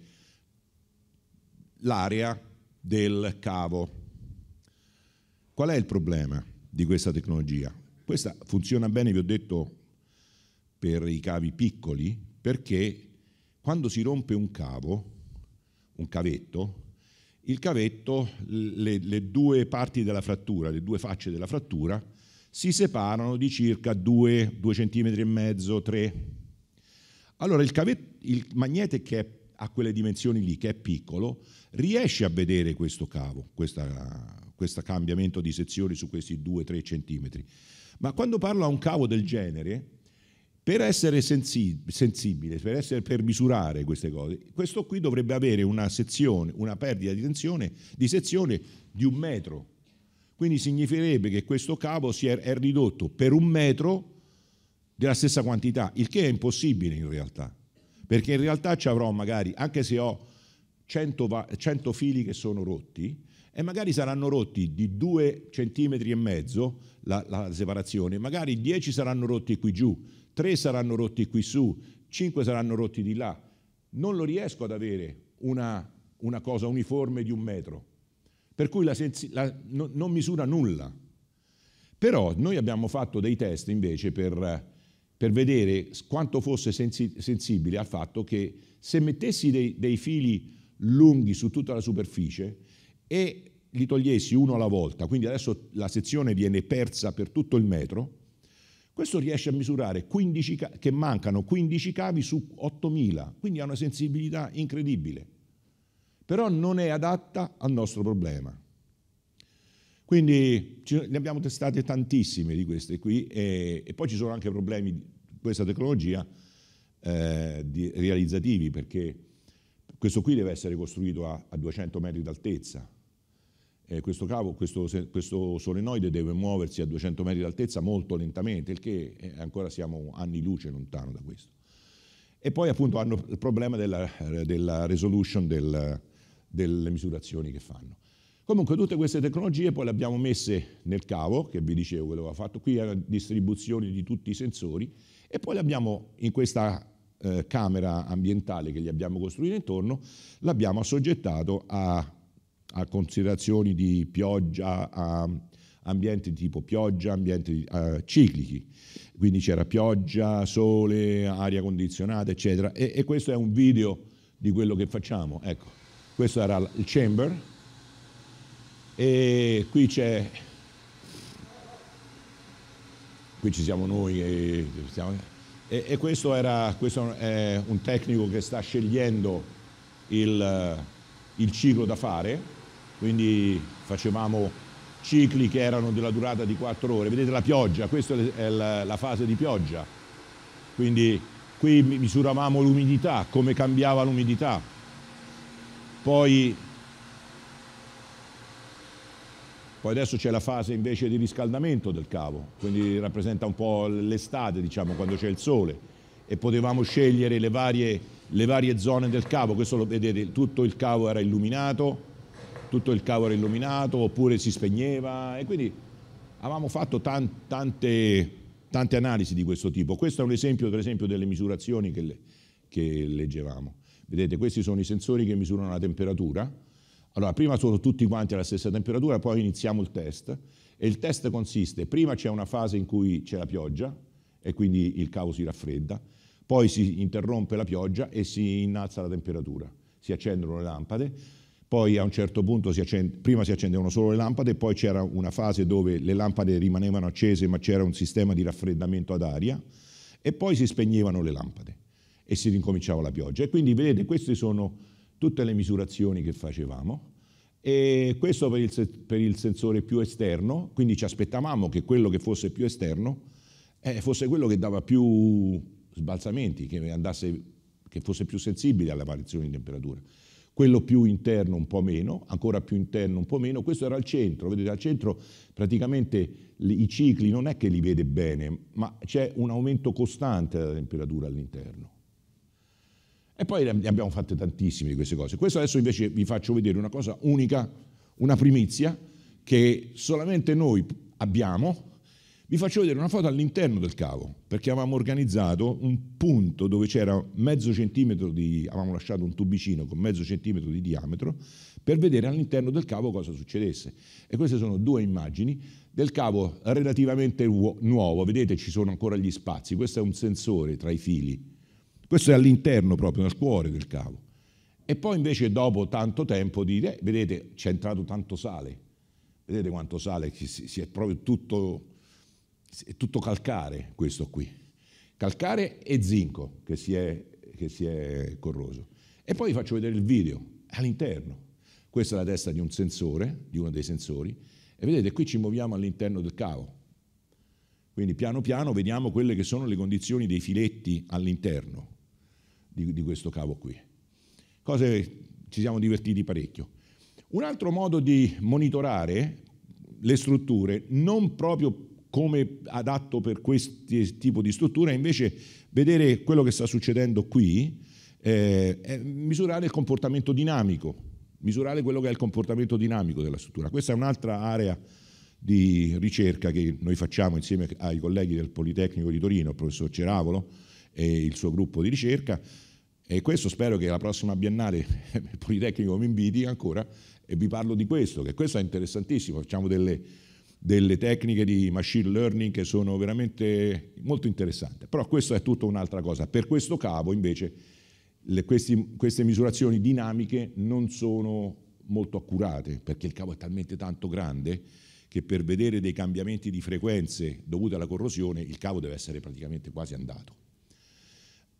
l'area del cavo. Qual è il problema di questa tecnologia? Questa funziona bene, vi ho detto, per i cavi piccoli, perché quando si rompe un cavo, un cavetto, il cavetto, le, le, due parti della frattura, le due facce della frattura, si separano di circa 2, 2 cm e mezzo, 3 allora il, cavetto, il magnete che ha quelle dimensioni lì, che è piccolo, riesce a vedere questo cavo, questo cambiamento di sezioni su questi 2-3 centimetri. Ma quando parlo a un cavo del genere, per essere sensi- sensibile, per, essere, per, misurare queste cose, questo qui dovrebbe avere una, sezione, una perdita di, tensione, di sezione di un metro. Quindi significherebbe che questo cavo si è, è ridotto per un metro della stessa quantità, il che è impossibile in realtà, perché in realtà ci avrò magari, anche se ho 100, 100 fili che sono rotti, e magari saranno rotti di 2 cm e mezzo la, la separazione, magari 10 saranno rotti qui giù, 3 saranno rotti qui su, 5 saranno rotti di là. Non lo riesco ad avere una, una cosa uniforme di un metro, per cui la sensi, la, no, non misura nulla. Però noi abbiamo fatto dei test invece per per vedere quanto fosse sensi sensibile al fatto che se mettessi dei, dei fili lunghi su tutta la superficie e li togliessi uno alla volta, quindi adesso la sezione viene persa per tutto il metro, questo riesce a misurare 15, che mancano 15 cavi su 8.000, quindi ha una sensibilità incredibile, però non è adatta al nostro problema. Quindi ne abbiamo testate tantissime di queste qui e, e poi ci sono anche problemi di questa tecnologia eh, di, realizzativi perché questo qui deve essere costruito a, a 200 metri d'altezza. Eh, questo cavo, questo, questo, solenoide deve muoversi a 200 metri d'altezza molto lentamente, il che eh, ancora siamo anni luce lontano da questo. E poi appunto hanno il problema della, della resolution del, delle misurazioni che fanno. Comunque tutte queste tecnologie poi le abbiamo messe nel cavo, che vi dicevo quello che aveva fatto qui, la distribuzione di tutti i sensori, e poi le abbiamo in questa eh, camera ambientale che gli abbiamo costruito intorno, l'abbiamo assoggettato a, a, considerazioni di pioggia, a ambienti tipo pioggia, ambienti eh, ciclici, quindi c'era pioggia, sole, aria condizionata, eccetera, e, e questo è un video di quello che facciamo, ecco, questo era il chamber, e qui c'è, qui ci siamo noi e, e, e questo, era, questo, è un tecnico che sta scegliendo il, il ciclo da fare, quindi facevamo cicli che erano della durata di 4 ore. Vedete la pioggia, questa è la fase di pioggia. Quindi qui misuravamo l'umidità, come cambiava l'umidità. Poi Poi adesso c'è la fase invece di riscaldamento del cavo, quindi rappresenta un po' l'estate, diciamo, quando c'è il sole e potevamo scegliere le varie, le varie zone del cavo, questo lo vedete, tutto il cavo era illuminato, tutto il cavo era illuminato oppure si spegneva e quindi avevamo fatto tan, tante, tante, analisi di questo tipo. Questo è un esempio, per esempio, delle misurazioni che, le, che leggevamo. Vedete, questi sono i sensori che misurano la temperatura, allora, prima sono tutti quanti alla stessa temperatura, poi iniziamo il test e il test consiste, prima c'è una fase in cui c'è la pioggia e quindi il cavo si raffredda, poi si interrompe la pioggia e si innalza la temperatura, si accendono le lampade, poi a un certo punto si accende, prima si accendevano solo le lampade, poi c'era una fase dove le lampade rimanevano accese ma c'era un sistema di raffreddamento ad aria e poi si spegnevano le lampade e si rincominciava la pioggia. E quindi vedete, questi sono tutte le misurazioni che facevamo e questo per il, per il sensore più esterno, quindi ci aspettavamo che quello che fosse più esterno eh, fosse quello che dava più sbalzamenti, che, andasse, che fosse più sensibile alle variazioni di temperatura quello più interno un po' meno, ancora più interno un po' meno, questo era al centro, vedete al centro praticamente i cicli non è che li vede bene, ma c'è un aumento costante della temperatura all'interno. E poi ne abbiamo fatte tantissime di queste cose. Questo adesso invece vi faccio vedere una cosa unica, una primizia che solamente noi abbiamo. Vi faccio vedere una foto all'interno del cavo, perché avevamo organizzato un punto dove c'era mezzo centimetro di... avevamo lasciato un tubicino con mezzo centimetro di diametro per vedere all'interno del cavo cosa succedesse. E queste sono due immagini del cavo relativamente nuovo, vedete ci sono ancora gli spazi, questo è un sensore tra i fili questo è all'interno proprio, nel cuore del cavo. E poi invece dopo tanto tempo dite, vedete, c'è entrato tanto sale, vedete quanto sale, si, è proprio tutto, è tutto calcare questo qui. Calcare e zinco che si, è, che si è corroso. E poi vi faccio vedere il video all'interno. Questa è la testa di un sensore, di uno dei sensori, e vedete qui ci muoviamo all'interno del cavo. Quindi piano piano vediamo quelle che sono le condizioni dei filetti all'interno di, di questo cavo qui. Cose ci siamo divertiti parecchio. Un altro modo di monitorare le strutture, non proprio come adatto per questo tipo di strutture, è invece vedere quello che sta succedendo qui, eh, misurare il comportamento dinamico, misurare quello che è il comportamento dinamico della struttura. Questa è un'altra area di ricerca che noi facciamo insieme ai colleghi del Politecnico di Torino, il professor Ceravolo, e il suo gruppo di ricerca. E questo spero che la prossima biennale il Politecnico mi inviti ancora e vi parlo di questo, che questo è interessantissimo, facciamo delle, delle tecniche di machine learning che sono veramente molto interessanti. Però questo è tutta un'altra cosa. Per questo cavo invece le, questi, queste misurazioni dinamiche non sono molto accurate, perché il cavo è talmente tanto grande che per vedere dei cambiamenti di frequenze dovute alla corrosione il cavo deve essere praticamente quasi andato.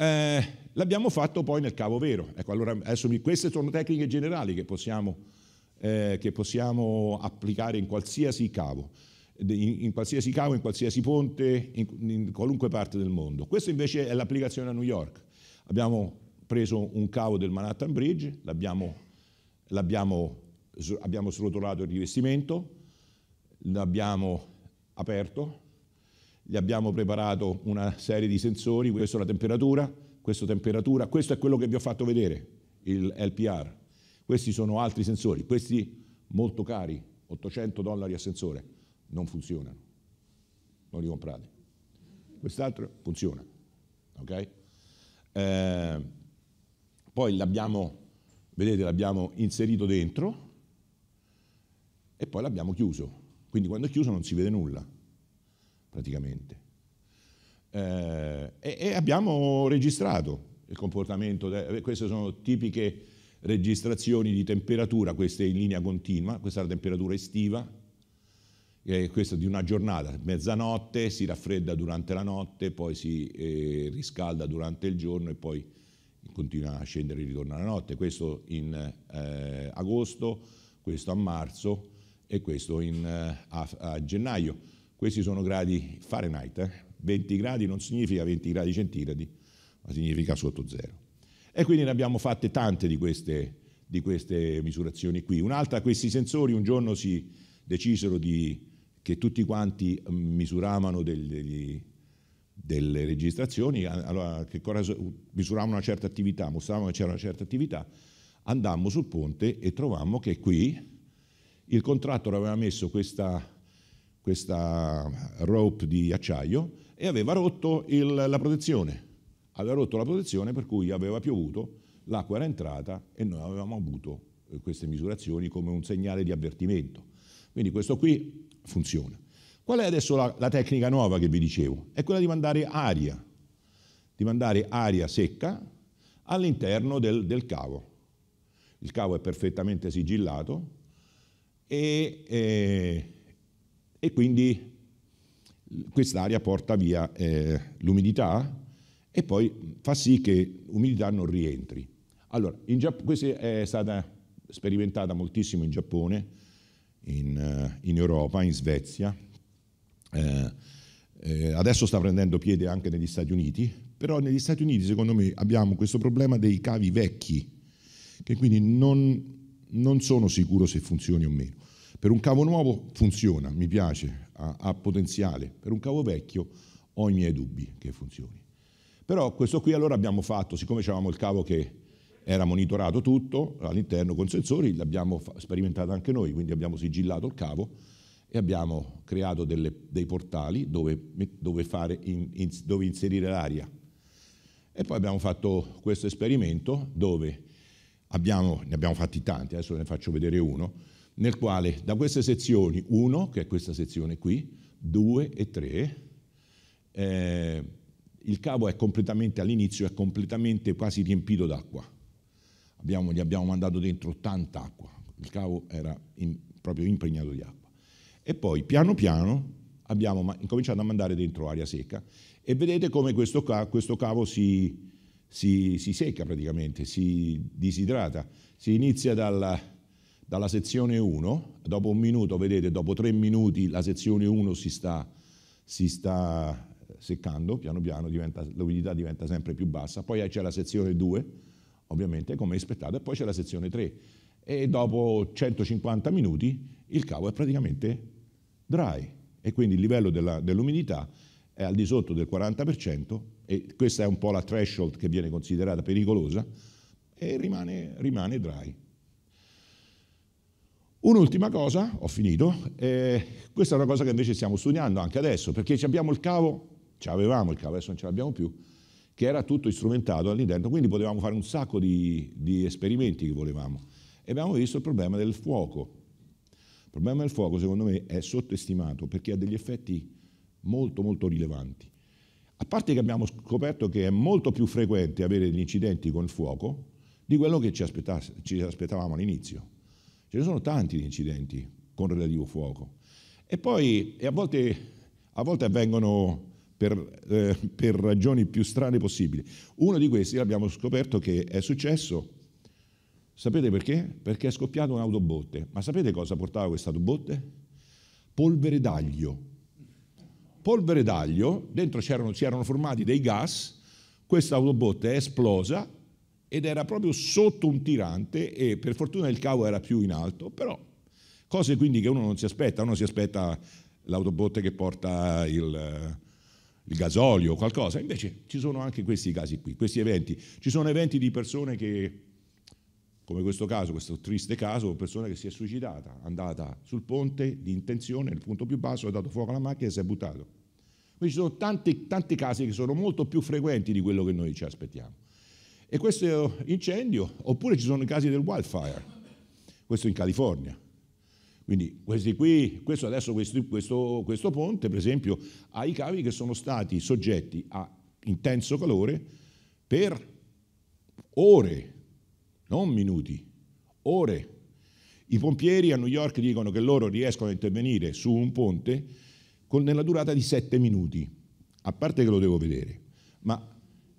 Eh, l'abbiamo fatto poi nel cavo vero. Ecco, allora, adesso, queste sono tecniche generali che possiamo, eh, che possiamo applicare in qualsiasi cavo. In, in, qualsiasi cavo, in qualsiasi ponte, in, in, qualunque parte del mondo. Questa invece è l'applicazione a New York. Abbiamo preso un cavo del Manhattan Bridge, l'abbiamo, l'abbiamo abbiamo srotolato il rivestimento, l'abbiamo aperto, gli abbiamo preparato una serie di sensori, questa è la temperatura, questo temperatura, questo è quello che vi ho fatto vedere, il LPR. Questi sono altri sensori, questi molto cari, 800 dollari a sensore, non funzionano, non li comprate. Quest'altro funziona, ok? Eh, poi l'abbiamo, vedete, l'abbiamo inserito dentro e poi l'abbiamo chiuso. Quindi quando è chiuso non si vede nulla praticamente. Eh, e, e, abbiamo registrato il comportamento, de, eh, queste sono tipiche registrazioni di temperatura, queste in linea continua, questa è la temperatura estiva, eh, questa di una giornata, mezzanotte, si raffredda durante la notte, poi si eh, riscalda durante il giorno e poi continua a scendere e ritorna la notte, questo in eh, agosto, questo a marzo e questo in, eh, a, a gennaio. Questi sono gradi Fahrenheit, eh? 20 gradi non significa 20 gradi centigradi, ma significa sotto zero. E quindi ne abbiamo fatte tante di queste, di queste misurazioni qui. Un'altra, questi sensori un giorno si decisero di, che tutti quanti mm, misuravano degli, delle registrazioni, allora che cosa, misuravano una certa attività, mostravano che c'era una certa attività, andammo sul ponte e trovammo che qui il contratto aveva messo questa questa rope di acciaio e aveva rotto il, la protezione. Aveva rotto la protezione per cui aveva piovuto, l'acqua era entrata e noi avevamo avuto eh, queste misurazioni come un segnale di avvertimento. Quindi questo qui funziona. Qual è adesso la, la tecnica nuova che vi dicevo? È quella di mandare aria, di mandare aria secca all'interno del, del cavo. Il cavo è perfettamente sigillato e... Eh, e quindi quest'aria porta via eh, l'umidità e poi fa sì che l'umidità non rientri. Allora, questa è stata sperimentata moltissimo in Giappone, in, eh, in Europa, in Svezia, eh, eh, adesso sta prendendo piede anche negli Stati Uniti, però negli Stati Uniti secondo me abbiamo questo problema dei cavi vecchi, che quindi non, non sono sicuro se funzioni o meno. Per un cavo nuovo funziona, mi piace, ha, ha potenziale. Per un cavo vecchio ho i miei dubbi che funzioni. Però questo qui allora abbiamo fatto, siccome avevamo il cavo che era monitorato tutto all'interno con sensori, l'abbiamo sperimentato anche noi, quindi abbiamo sigillato il cavo e abbiamo creato delle, dei portali dove, dove, in, in, dove inserire l'aria. E poi abbiamo fatto questo esperimento dove abbiamo, ne abbiamo fatti tanti, adesso ve ne faccio vedere uno, nel quale da queste sezioni 1, che è questa sezione qui, 2 e 3, eh, il cavo è completamente all'inizio, è completamente quasi riempito d'acqua. Abbiamo, gli abbiamo mandato dentro tanta acqua, il cavo era in, proprio impregnato di acqua. E poi piano piano abbiamo incominciato a mandare dentro aria secca e vedete come questo, questo cavo si, si, si, secca praticamente, si disidrata, si inizia dalla dalla sezione 1, dopo un minuto, vedete, dopo tre minuti la sezione 1 si sta, si sta seccando, piano piano diventa, l'umidità diventa sempre più bassa, poi c'è la sezione 2, ovviamente come aspettato, e poi c'è la sezione 3 e dopo 150 minuti il cavo è praticamente dry e quindi il livello della, dell'umidità è al di sotto del 40% e questa è un po' la threshold che viene considerata pericolosa e rimane, rimane dry. Un'ultima cosa, ho finito, eh, questa è una cosa che invece stiamo studiando anche adesso, perché abbiamo il cavo, ce l'avevamo il cavo, adesso non ce l'abbiamo più, che era tutto strumentato all'interno, quindi potevamo fare un sacco di, di esperimenti che volevamo. E abbiamo visto il problema del fuoco. Il problema del fuoco, secondo me, è sottestimato perché ha degli effetti molto, molto rilevanti. A parte che abbiamo scoperto che è molto più frequente avere degli incidenti con il fuoco di quello che ci, ci aspettavamo all'inizio. Ce cioè, ne sono tanti di incidenti con relativo fuoco. E poi e a, volte, a, volte, avvengono per, eh, per ragioni più strane possibili. Uno di questi l'abbiamo scoperto che è successo Sapete perché? Perché è scoppiata un'autobotte. Ma sapete cosa portava questa autobotte? Polvere d'aglio. Polvere d'aglio, dentro si erano formati dei gas, questa autobotte è esplosa ed era proprio sotto un tirante e per fortuna il cavo era più in alto, però cose quindi che uno non si aspetta, uno si aspetta l'autobotte che porta il, il gasolio o qualcosa, invece ci sono anche questi casi qui, questi eventi, ci sono eventi di persone che come questo caso, questo triste caso, persona che si è suicidata, andata sul ponte di intenzione, nel punto più basso, ha dato fuoco alla macchina e si è buttato. Quindi ci sono tanti, tanti casi che sono molto più frequenti di quello che noi ci aspettiamo e questo incendio, oppure ci sono i casi del wildfire, questo in California. Quindi questi qui, questo adesso questo, questo, questo ponte per esempio ha i cavi che sono stati soggetti a intenso calore per ore, non minuti, ore. I pompieri a New York dicono che loro riescono a intervenire su un ponte con, nella durata di sette minuti, a parte che lo devo vedere, ma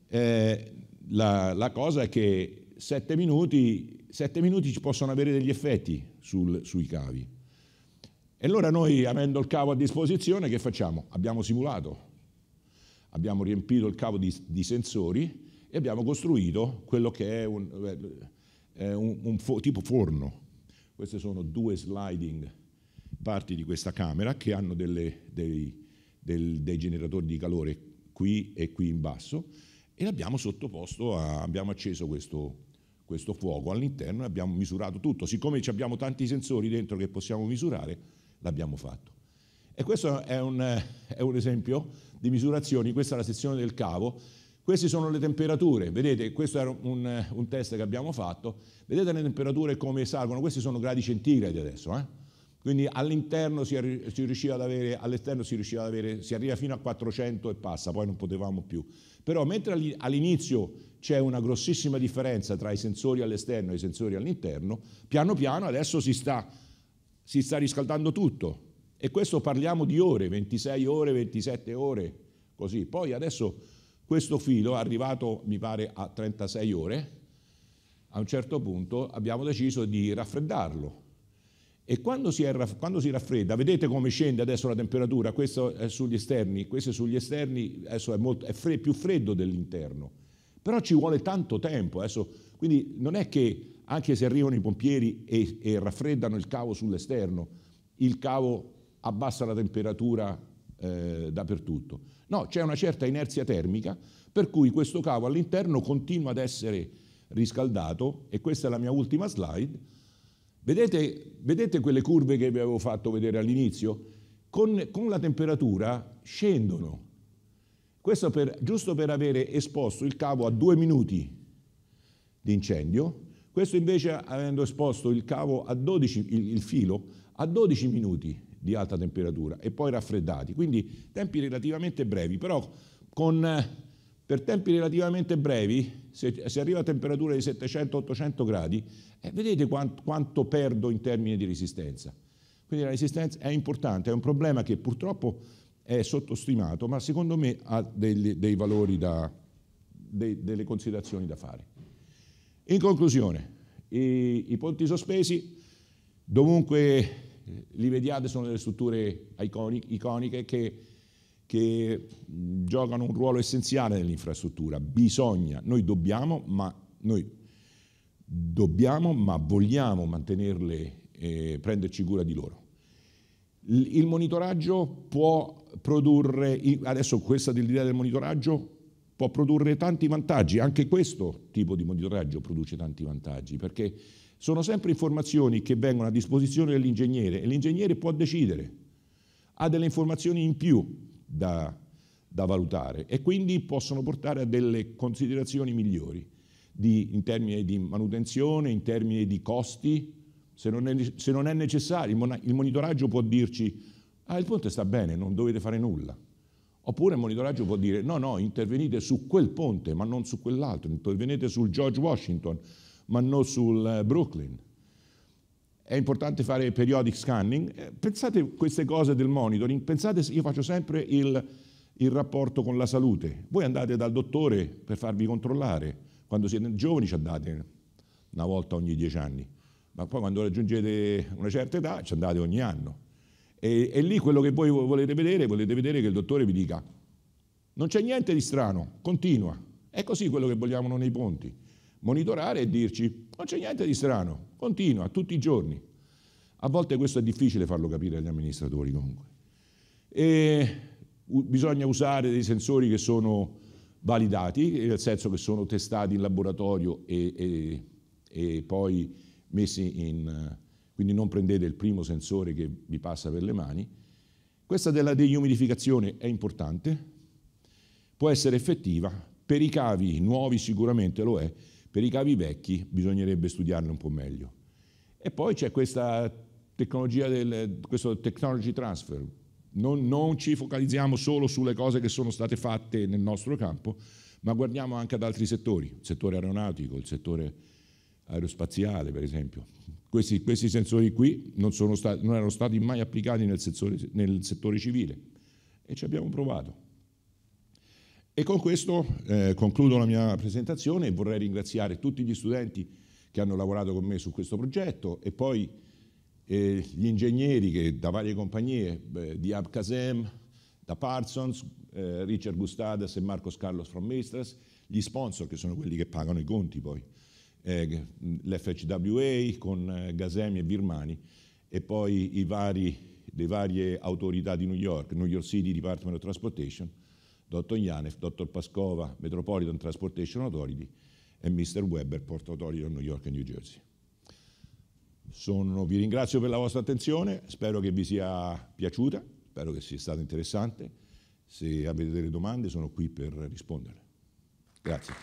eh, la, la cosa è che sette minuti, sette minuti, ci possono avere degli effetti sul, sui cavi. E allora noi, avendo il cavo a disposizione, che facciamo? Abbiamo simulato, abbiamo riempito il cavo di, di sensori e abbiamo costruito quello che è un, eh, un, un fo, tipo forno. Queste sono due sliding parti di questa camera che hanno delle, dei, del, dei generatori di calore qui e qui in basso e l'abbiamo sottoposto, a, abbiamo acceso questo, questo fuoco all'interno e abbiamo misurato tutto. Siccome abbiamo tanti sensori dentro che possiamo misurare, l'abbiamo fatto. E questo è un, è un, esempio di misurazioni, questa è la sezione del cavo, queste sono le temperature, vedete questo era un, un test che abbiamo fatto, vedete le temperature come salgono, questi sono gradi centigradi adesso, eh? Quindi all'interno si, riusciva ad avere, all'esterno si riusciva ad avere, si arriva fino a 400 e passa, poi non potevamo più. Però mentre all'inizio c'è una grossissima differenza tra i sensori all'esterno e i sensori all'interno, piano piano adesso si sta, si sta riscaldando tutto. E questo parliamo di ore, 26 ore, 27 ore, così. Poi adesso questo filo è arrivato, mi pare, a 36 ore. A un certo punto abbiamo deciso di raffreddarlo e quando si, è, quando si, raffredda, vedete come scende adesso la temperatura, questo è sugli esterni, questo è sugli esterni, adesso è, molto, è fred, più freddo dell'interno, però ci vuole tanto tempo, adesso, quindi non è che anche se arrivano i pompieri e, e raffreddano il cavo sull'esterno, il cavo abbassa la temperatura eh, dappertutto, no, c'è una certa inerzia termica per cui questo cavo all'interno continua ad essere riscaldato e questa è la mia ultima slide Vedete, vedete quelle curve che vi avevo fatto vedere all'inizio? Con, con la temperatura scendono. Questo per, giusto per avere esposto il cavo a due minuti di incendio, questo invece avendo esposto il cavo a 12, il, il filo a 12 minuti di alta temperatura e poi raffreddati, quindi tempi relativamente brevi, però con per tempi relativamente brevi, se, se arriva a temperature di 700-800 gradi, eh, vedete quant, quanto perdo in termini di resistenza. Quindi la resistenza è importante, è un problema che purtroppo è sottostimato, ma secondo me ha dei, dei valori da, dei, delle considerazioni da fare. In conclusione, i, i ponti sospesi, dovunque li vediate, sono delle strutture iconiche che che giocano un ruolo essenziale nell'infrastruttura. Bisogna, noi dobbiamo, ma, noi dobbiamo, ma vogliamo mantenerle e eh, prenderci cura di loro. Il monitoraggio può produrre, adesso questa dell'idea del monitoraggio può produrre tanti vantaggi, anche questo tipo di monitoraggio produce tanti vantaggi, perché sono sempre informazioni che vengono a disposizione dell'ingegnere e l'ingegnere può decidere, ha delle informazioni in più, da, da valutare e quindi possono portare a delle considerazioni migliori di, in termini di manutenzione, in termini di costi, se non è, se non è necessario. Il monitoraggio può dirci, ah il ponte sta bene, non dovete fare nulla. Oppure il monitoraggio può dire, no, no, intervenite su quel ponte, ma non su quell'altro, intervenite sul George Washington, ma non sul eh, Brooklyn è importante fare periodic scanning. Eh, pensate queste cose del monitoring, pensate, io faccio sempre il, il rapporto con la salute. Voi andate dal dottore per farvi controllare, quando siete giovani ci andate una volta ogni dieci anni, ma poi quando raggiungete una certa età ci andate ogni anno. E, e lì quello che voi volete vedere, volete vedere che il dottore vi dica non c'è niente di strano, continua. È così quello che vogliamo nei ponti monitorare e dirci non c'è niente di strano, continua tutti i giorni. A volte questo è difficile farlo capire agli amministratori comunque. E bisogna usare dei sensori che sono validati, nel senso che sono testati in laboratorio e, e, e poi messi in... quindi non prendete il primo sensore che vi passa per le mani. Questa della deumidificazione è importante, può essere effettiva, per i cavi nuovi sicuramente lo è, per i cavi vecchi bisognerebbe studiarli un po' meglio. E poi c'è questa tecnologia del, questo technology transfer. Non, non ci focalizziamo solo sulle cose che sono state fatte nel nostro campo, ma guardiamo anche ad altri settori, il settore aeronautico, il settore aerospaziale per esempio. Questi, questi sensori qui non, stati, non, erano stati mai applicati nel settore, nel settore civile e ci abbiamo provato. E con questo eh, concludo la mia presentazione e vorrei ringraziare tutti gli studenti che hanno lavorato con me su questo progetto e poi eh, gli ingegneri che, da varie compagnie, eh, di Abkazem, da Parsons, eh, Richard Gustadas e Marcos Carlos from Mestras, gli sponsor che sono quelli che pagano i conti poi, eh, l'FHWA con eh, Gazemi e Birmani e poi vari, le varie autorità di New York, New York City Department of Transportation, dottor Janef, dottor Pascova, Metropolitan Transportation Authority e Mr. Weber, Port Authority of New York e New Jersey. Sono, vi ringrazio per la vostra attenzione, spero che vi sia piaciuta, spero che sia stato interessante. Se avete delle domande sono qui per risponderle. Grazie.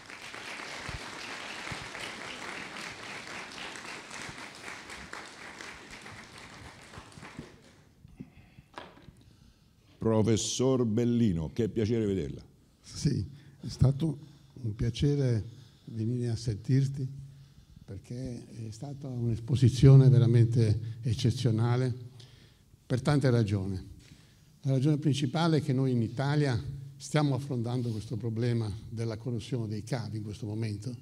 Professor Bellino, che piacere vederla. Sì, è stato un piacere venire a sentirti perché è stata un'esposizione veramente eccezionale per tante ragioni. La ragione principale è che noi in Italia stiamo affrontando questo problema della corruzione dei cavi in questo momento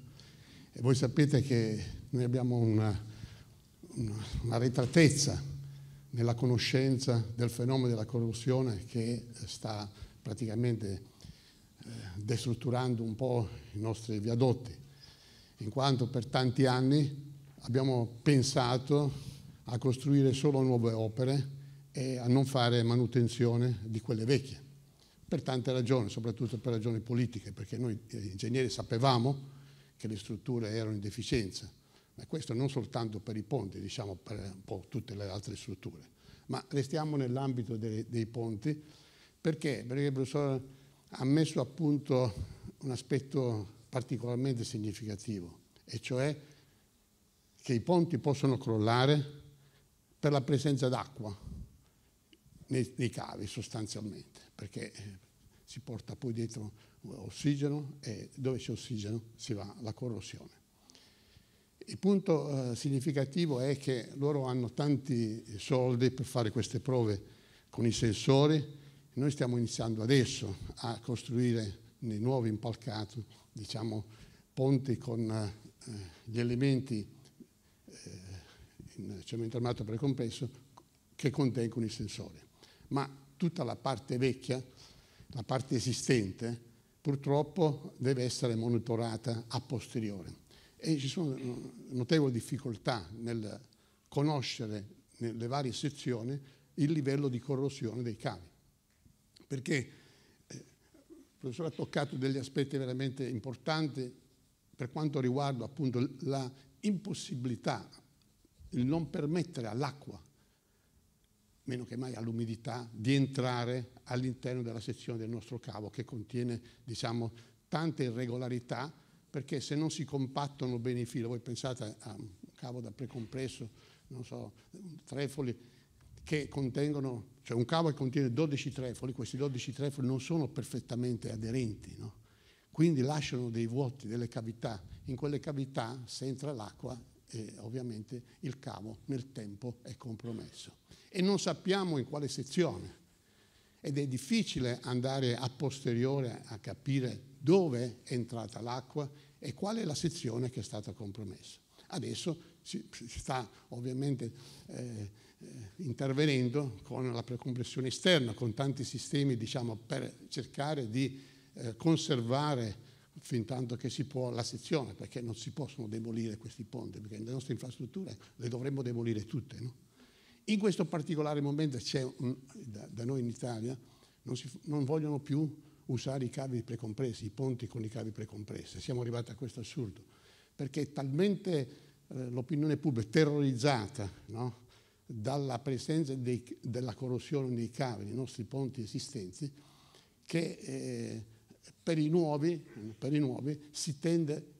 e voi sapete che noi abbiamo una, una, una retratezza nella conoscenza del fenomeno della corruzione che eh, sta praticamente eh, destrutturando un po' i nostri viadotti, in quanto per tanti anni abbiamo pensato a costruire solo nuove opere e a non fare manutenzione di quelle vecchie, per tante ragioni, soprattutto per ragioni politiche, perché noi eh, ingegneri sapevamo che le strutture erano in deficienza ma questo non soltanto per i ponti, diciamo per un po' tutte le altre strutture. Ma restiamo nell'ambito dei, dei ponti perché? Perché il professor ha messo a punto un aspetto particolarmente significativo, e cioè che i ponti possono crollare per la presenza d'acqua nei, nei, cavi sostanzialmente, perché eh, si porta poi dietro ossigeno e dove c'è ossigeno si va la corrosione. Il punto eh, significativo è che loro hanno tanti soldi per fare queste prove con i sensori. Noi stiamo iniziando adesso a costruire nei nuovi impalcati diciamo, ponti con eh, gli elementi eh, in cemento armato precompresso che contengono i sensori. Ma tutta la parte vecchia, la parte esistente, purtroppo deve essere monitorata a posteriore e ci sono eh, notevoli difficoltà nel conoscere nelle varie sezioni il livello di corrosione dei cavi. Perché eh, il professore ha toccato degli aspetti veramente importanti per quanto riguarda appunto la impossibilità, il non permettere all'acqua, meno che mai all'umidità, di entrare all'interno della sezione del nostro cavo che contiene diciamo, tante irregolarità perché se non si compattono bene i fili, voi pensate a un cavo da precompresso, non so, trefoli che contengono, cioè un cavo che contiene 12 trefoli, questi 12 trefoli non sono perfettamente aderenti, no? quindi lasciano dei vuoti, delle cavità, in quelle cavità se entra l'acqua eh, ovviamente il cavo nel tempo è compromesso e non sappiamo in quale sezione ed è difficile andare a posteriore a capire dove è entrata l'acqua e qual è la sezione che è stata compromessa. Adesso si, sta ovviamente eh, intervenendo con la precompressione esterna, con tanti sistemi diciamo, per cercare di eh, conservare fin tanto che si può la sezione, perché non si possono demolire questi ponti, perché le nostre infrastrutture le dovremmo demolire tutte. No? In questo particolare momento c'è un, da, da, noi in Italia non, si, non vogliono più usare i cavi precompressi, i ponti con i cavi precompressi. Siamo arrivati a questo assurdo, perché è talmente eh, l'opinione pubblica terrorizzata no? dalla presenza dei, della corrosione dei cavi, dei nostri ponti esistenti, che eh, per, i nuovi, per, i nuovi, si tende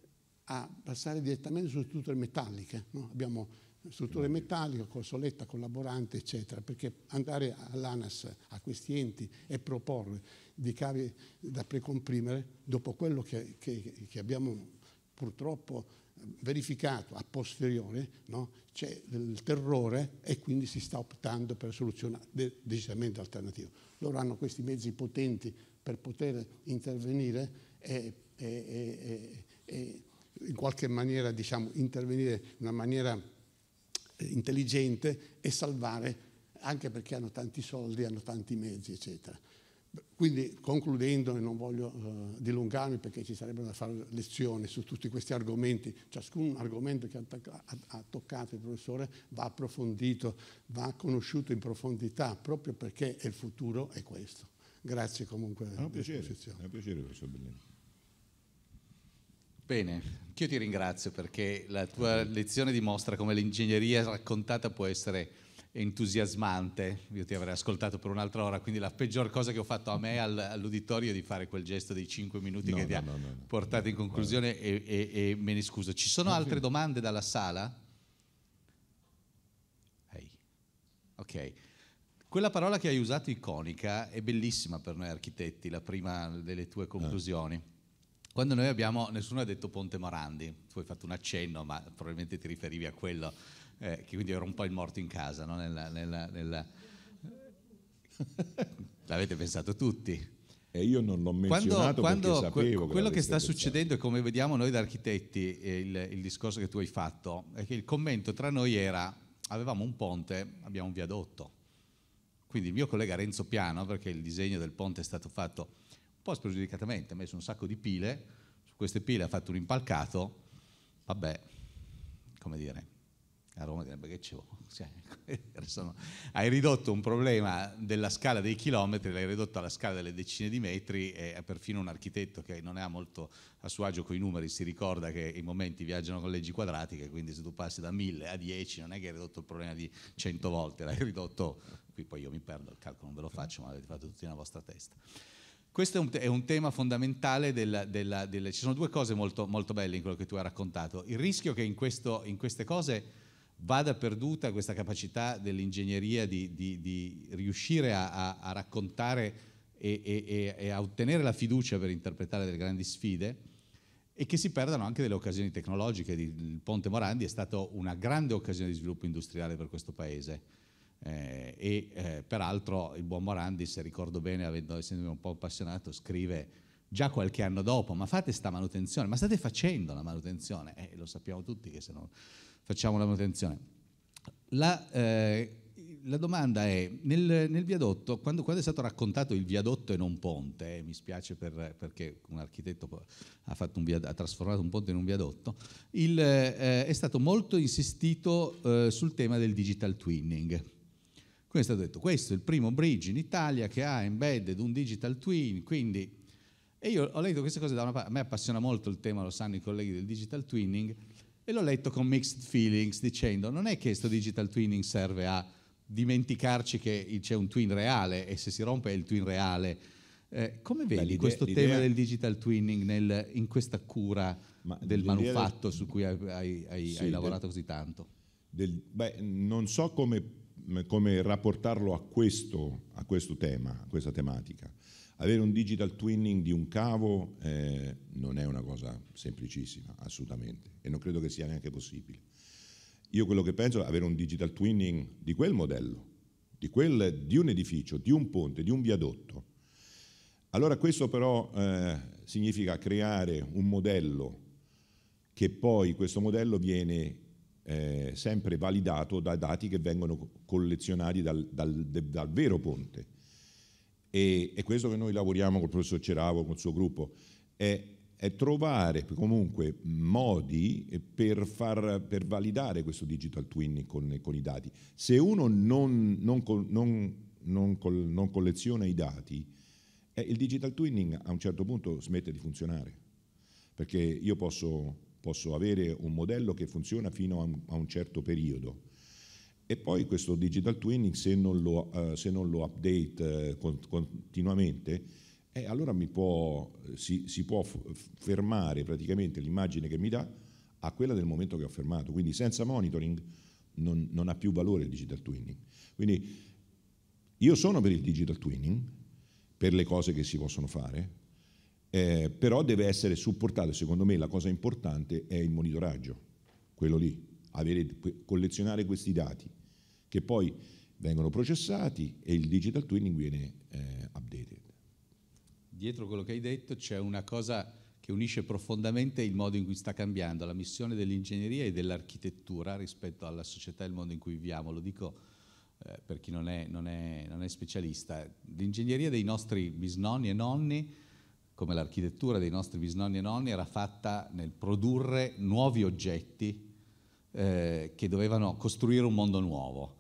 a passare direttamente su strutture metalliche. No? Abbiamo strutture metalliche, consoletta, collaborante, eccetera, perché andare all'ANAS, a questi enti e proporre dei cavi da precomprimere, dopo quello che, che, che abbiamo purtroppo eh, verificato a posteriore, no? c'è il terrore e quindi si sta optando per soluzioni decisamente alternative. Loro hanno questi mezzi potenti per poter intervenire e, e, e, e in qualche maniera diciamo, intervenire in una maniera intelligente e salvare anche perché hanno tanti soldi, hanno tanti mezzi, eccetera. Quindi concludendo, e non voglio uh, dilungarmi perché ci sarebbero da fare lezioni su tutti questi argomenti, ciascun argomento che ha, ha, ha toccato il professore va approfondito, va conosciuto in profondità, proprio perché il futuro è questo. Grazie comunque. È un piacere, è un piacere professor Bellini. Bene, io ti ringrazio perché la tua lezione dimostra come l'ingegneria raccontata può essere entusiasmante. Io ti avrei ascoltato per un'altra ora, quindi la peggior cosa che ho fatto a me all'uditorio è di fare quel gesto dei cinque minuti no, che ti no, ha no, portato in conclusione e, e, e, me ne scuso. Ci sono altre domande dalla sala? Hey. Ok. Quella parola che hai usato, iconica, è bellissima per noi architetti, la prima delle tue conclusioni. Eh quando noi abbiamo, nessuno ha detto Ponte Morandi, tu hai fatto un accenno, ma probabilmente ti riferivi a quello, eh, che quindi ero un po' il morto in casa, no? nella, nella, nella... Eh, l'avete pensato tutti. E io non l'ho menzionato quando, quando sapevo que- quello che, che sta pensato. succedendo e come vediamo noi da architetti eh, il, il, discorso che tu hai fatto è che il commento tra noi era avevamo un ponte, abbiamo un viadotto. Quindi il mio collega Renzo Piano, perché il disegno del ponte è stato fatto po' spregiudicatamente ha messo un sacco di pile, su queste pile ha fatto un impalcato, vabbè, come dire, a Roma direbbe che c'è, cioè, hai ridotto un problema della scala dei chilometri, l'hai ridotto alla scala delle decine di metri e perfino un architetto che non è molto a suo agio con i numeri si ricorda che i momenti viaggiano con leggi quadratiche, quindi se tu passi da 1000 a 10 non è che hai ridotto il problema di 100 volte, l'hai ridotto, qui poi io mi perdo, il calcolo non ve lo faccio, ma l'avete fatto tutti nella vostra testa. Questo è un, è un tema fondamentale, della, della, della, ci sono due cose molto, molto, belle in quello che tu hai raccontato. Il rischio che in, questo, in queste cose vada perduta questa capacità dell'ingegneria di, di, di riuscire a, a, a raccontare e, e, e, a ottenere la fiducia per interpretare delle grandi sfide e che si perdano anche delle occasioni tecnologiche. Il Ponte Morandi è stato una grande occasione di sviluppo industriale per questo Paese eh, e eh, peraltro il buon Morandi, se ricordo bene, avendo, essendo un po' appassionato, scrive già qualche anno dopo, ma fate sta manutenzione, ma state facendo la manutenzione, eh, lo sappiamo tutti che se non facciamo la manutenzione. La, eh, la domanda è, nel, nel viadotto, quando, quando, è stato raccontato il viadotto e non ponte, eh, mi spiace per, perché un architetto ha, un viad- ha, trasformato un ponte in un viadotto, il, eh, è stato molto insistito sul tema del digital twinning quindi è stato detto, questo è il primo bridge in Italia che ha embedded un digital twin, quindi... E io ho letto queste cose da una parte, a me appassiona molto il tema, lo sanno i colleghi del digital twinning, e l'ho letto con mixed feelings dicendo non è che questo digital twinning serve a dimenticarci che c'è un twin reale e se si rompe è il twin reale. Eh, come vedi Beh, questo tema del digital twinning nel, in questa cura ma del manufatto del, su cui hai, hai, hai, sì, hai lavorato del, così tanto? Del, beh, non so come come rapportarlo a questo, a questo tema, a questa tematica. Avere un digital twinning di un cavo eh, non è una cosa semplicissima, assolutamente, e non credo che sia neanche possibile. Io quello che penso è avere un digital twinning di quel modello, di, quel, di un edificio, di un ponte, di un viadotto. Allora questo però eh, significa creare un modello che poi questo modello viene eh, sempre validato da dati che vengono collezionati dal, dal, dal vero ponte. E, è questo che noi lavoriamo col professor Ceravo, col suo gruppo, è, è trovare comunque modi per, far, per, validare questo digital twinning con, con i dati. Se uno non, non, non, non colleziona i dati, eh, il digital twinning a un certo punto smette di funzionare, perché io posso posso avere un modello che funziona fino a un, a un certo periodo e poi questo digital twinning se non lo, uh, se non lo update uh, continuamente eh, allora può, si, si, può fermare praticamente l'immagine che mi dà a quella del momento che ho fermato quindi senza monitoring non, non ha più valore il digital twinning quindi io sono per il digital twinning per le cose che si possono fare eh, però deve essere supportato, secondo me la cosa importante è il monitoraggio, quello lì, avere, collezionare questi dati che poi vengono processati e il digital twinning viene eh, updated. Dietro quello che hai detto c'è una cosa che unisce profondamente il modo in cui sta cambiando la missione dell'ingegneria e dell'architettura rispetto alla società e al mondo in cui viviamo, lo dico eh, per chi non è, non è, non è specialista. L'ingegneria dei nostri bisnonni e nonni come l'architettura dei nostri bisnonni e nonni era fatta nel produrre nuovi oggetti eh, che dovevano costruire un mondo nuovo.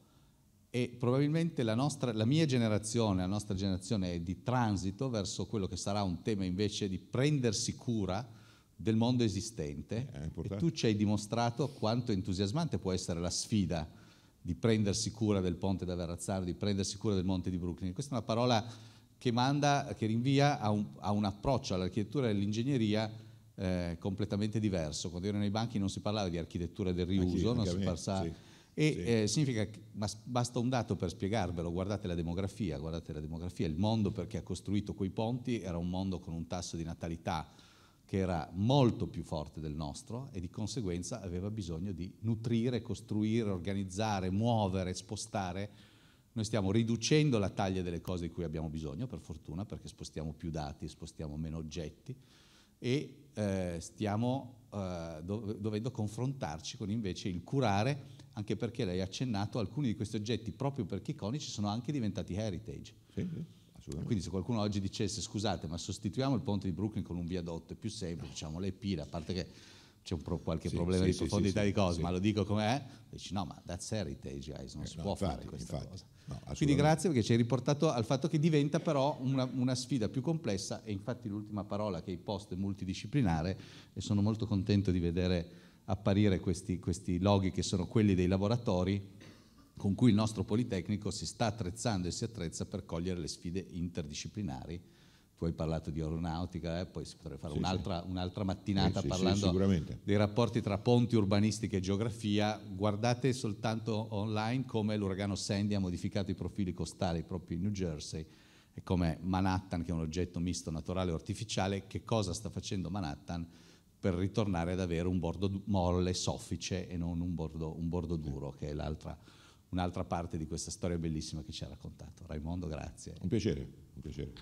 E probabilmente la, nostra, la mia generazione, la nostra generazione è di transito verso quello che sarà un tema invece di prendersi cura del mondo esistente. Eh, e tu ci hai dimostrato quanto entusiasmante può essere la sfida di prendersi cura del ponte da Verrazzano, di prendersi cura del monte di Brooklyn. Questa è una parola che, manda, che rinvia a un, a un approccio all'architettura e all'ingegneria eh, completamente diverso. Quando ero nei banchi non si parlava di architettura del riuso, non si parlava... Sì. E sì. eh, significa basta un dato per spiegarvelo, guardate la demografia, guardate la demografia, il mondo perché ha costruito quei ponti era un mondo con un tasso di natalità che era molto più forte del nostro e di conseguenza aveva bisogno di nutrire, costruire, organizzare, muovere, spostare noi stiamo riducendo la taglia delle cose di cui abbiamo bisogno, per fortuna, perché spostiamo più dati, spostiamo meno oggetti e eh, stiamo eh, dovendo confrontarci con invece il curare, anche perché lei ha accennato, alcuni di questi oggetti, proprio perché iconici, sono anche diventati heritage. Sì. Quindi se qualcuno oggi dicesse scusate ma sostituiamo il ponte di Brooklyn con un viadotto è più semplice, diciamo lei l'EPI, a parte che c'è pro, qualche sì, problema sì, di profondità sì, di cose, ma lo dico com'è, dici no, ma that's heritage guys, non eh, si no, può infatti, fare questa infatti. cosa. No, Quindi grazie perché ci hai riportato al fatto che diventa però una, una, sfida più complessa e infatti l'ultima parola che hai posto è multidisciplinare e sono molto contento di vedere apparire questi, questi loghi che sono quelli dei laboratori con cui il nostro Politecnico si sta attrezzando e si attrezza per cogliere le sfide interdisciplinari tu hai parlato di aeronautica, eh, poi si potrebbe fare sì, un'altra, sì. un'altra, mattinata sì, parlando dei rapporti tra ponti, urbanistica e geografia. Guardate soltanto online come l'uragano Sandy ha modificato i profili costali proprio in New Jersey e come Manhattan, che è un oggetto misto naturale e artificiale, che cosa sta facendo Manhattan per ritornare ad avere un bordo molle, soffice e non un bordo, un bordo duro, che è l'altra, un'altra parte di questa storia bellissima che ci ha raccontato. Raimondo, grazie. Un piacere. Teşekkür ederim.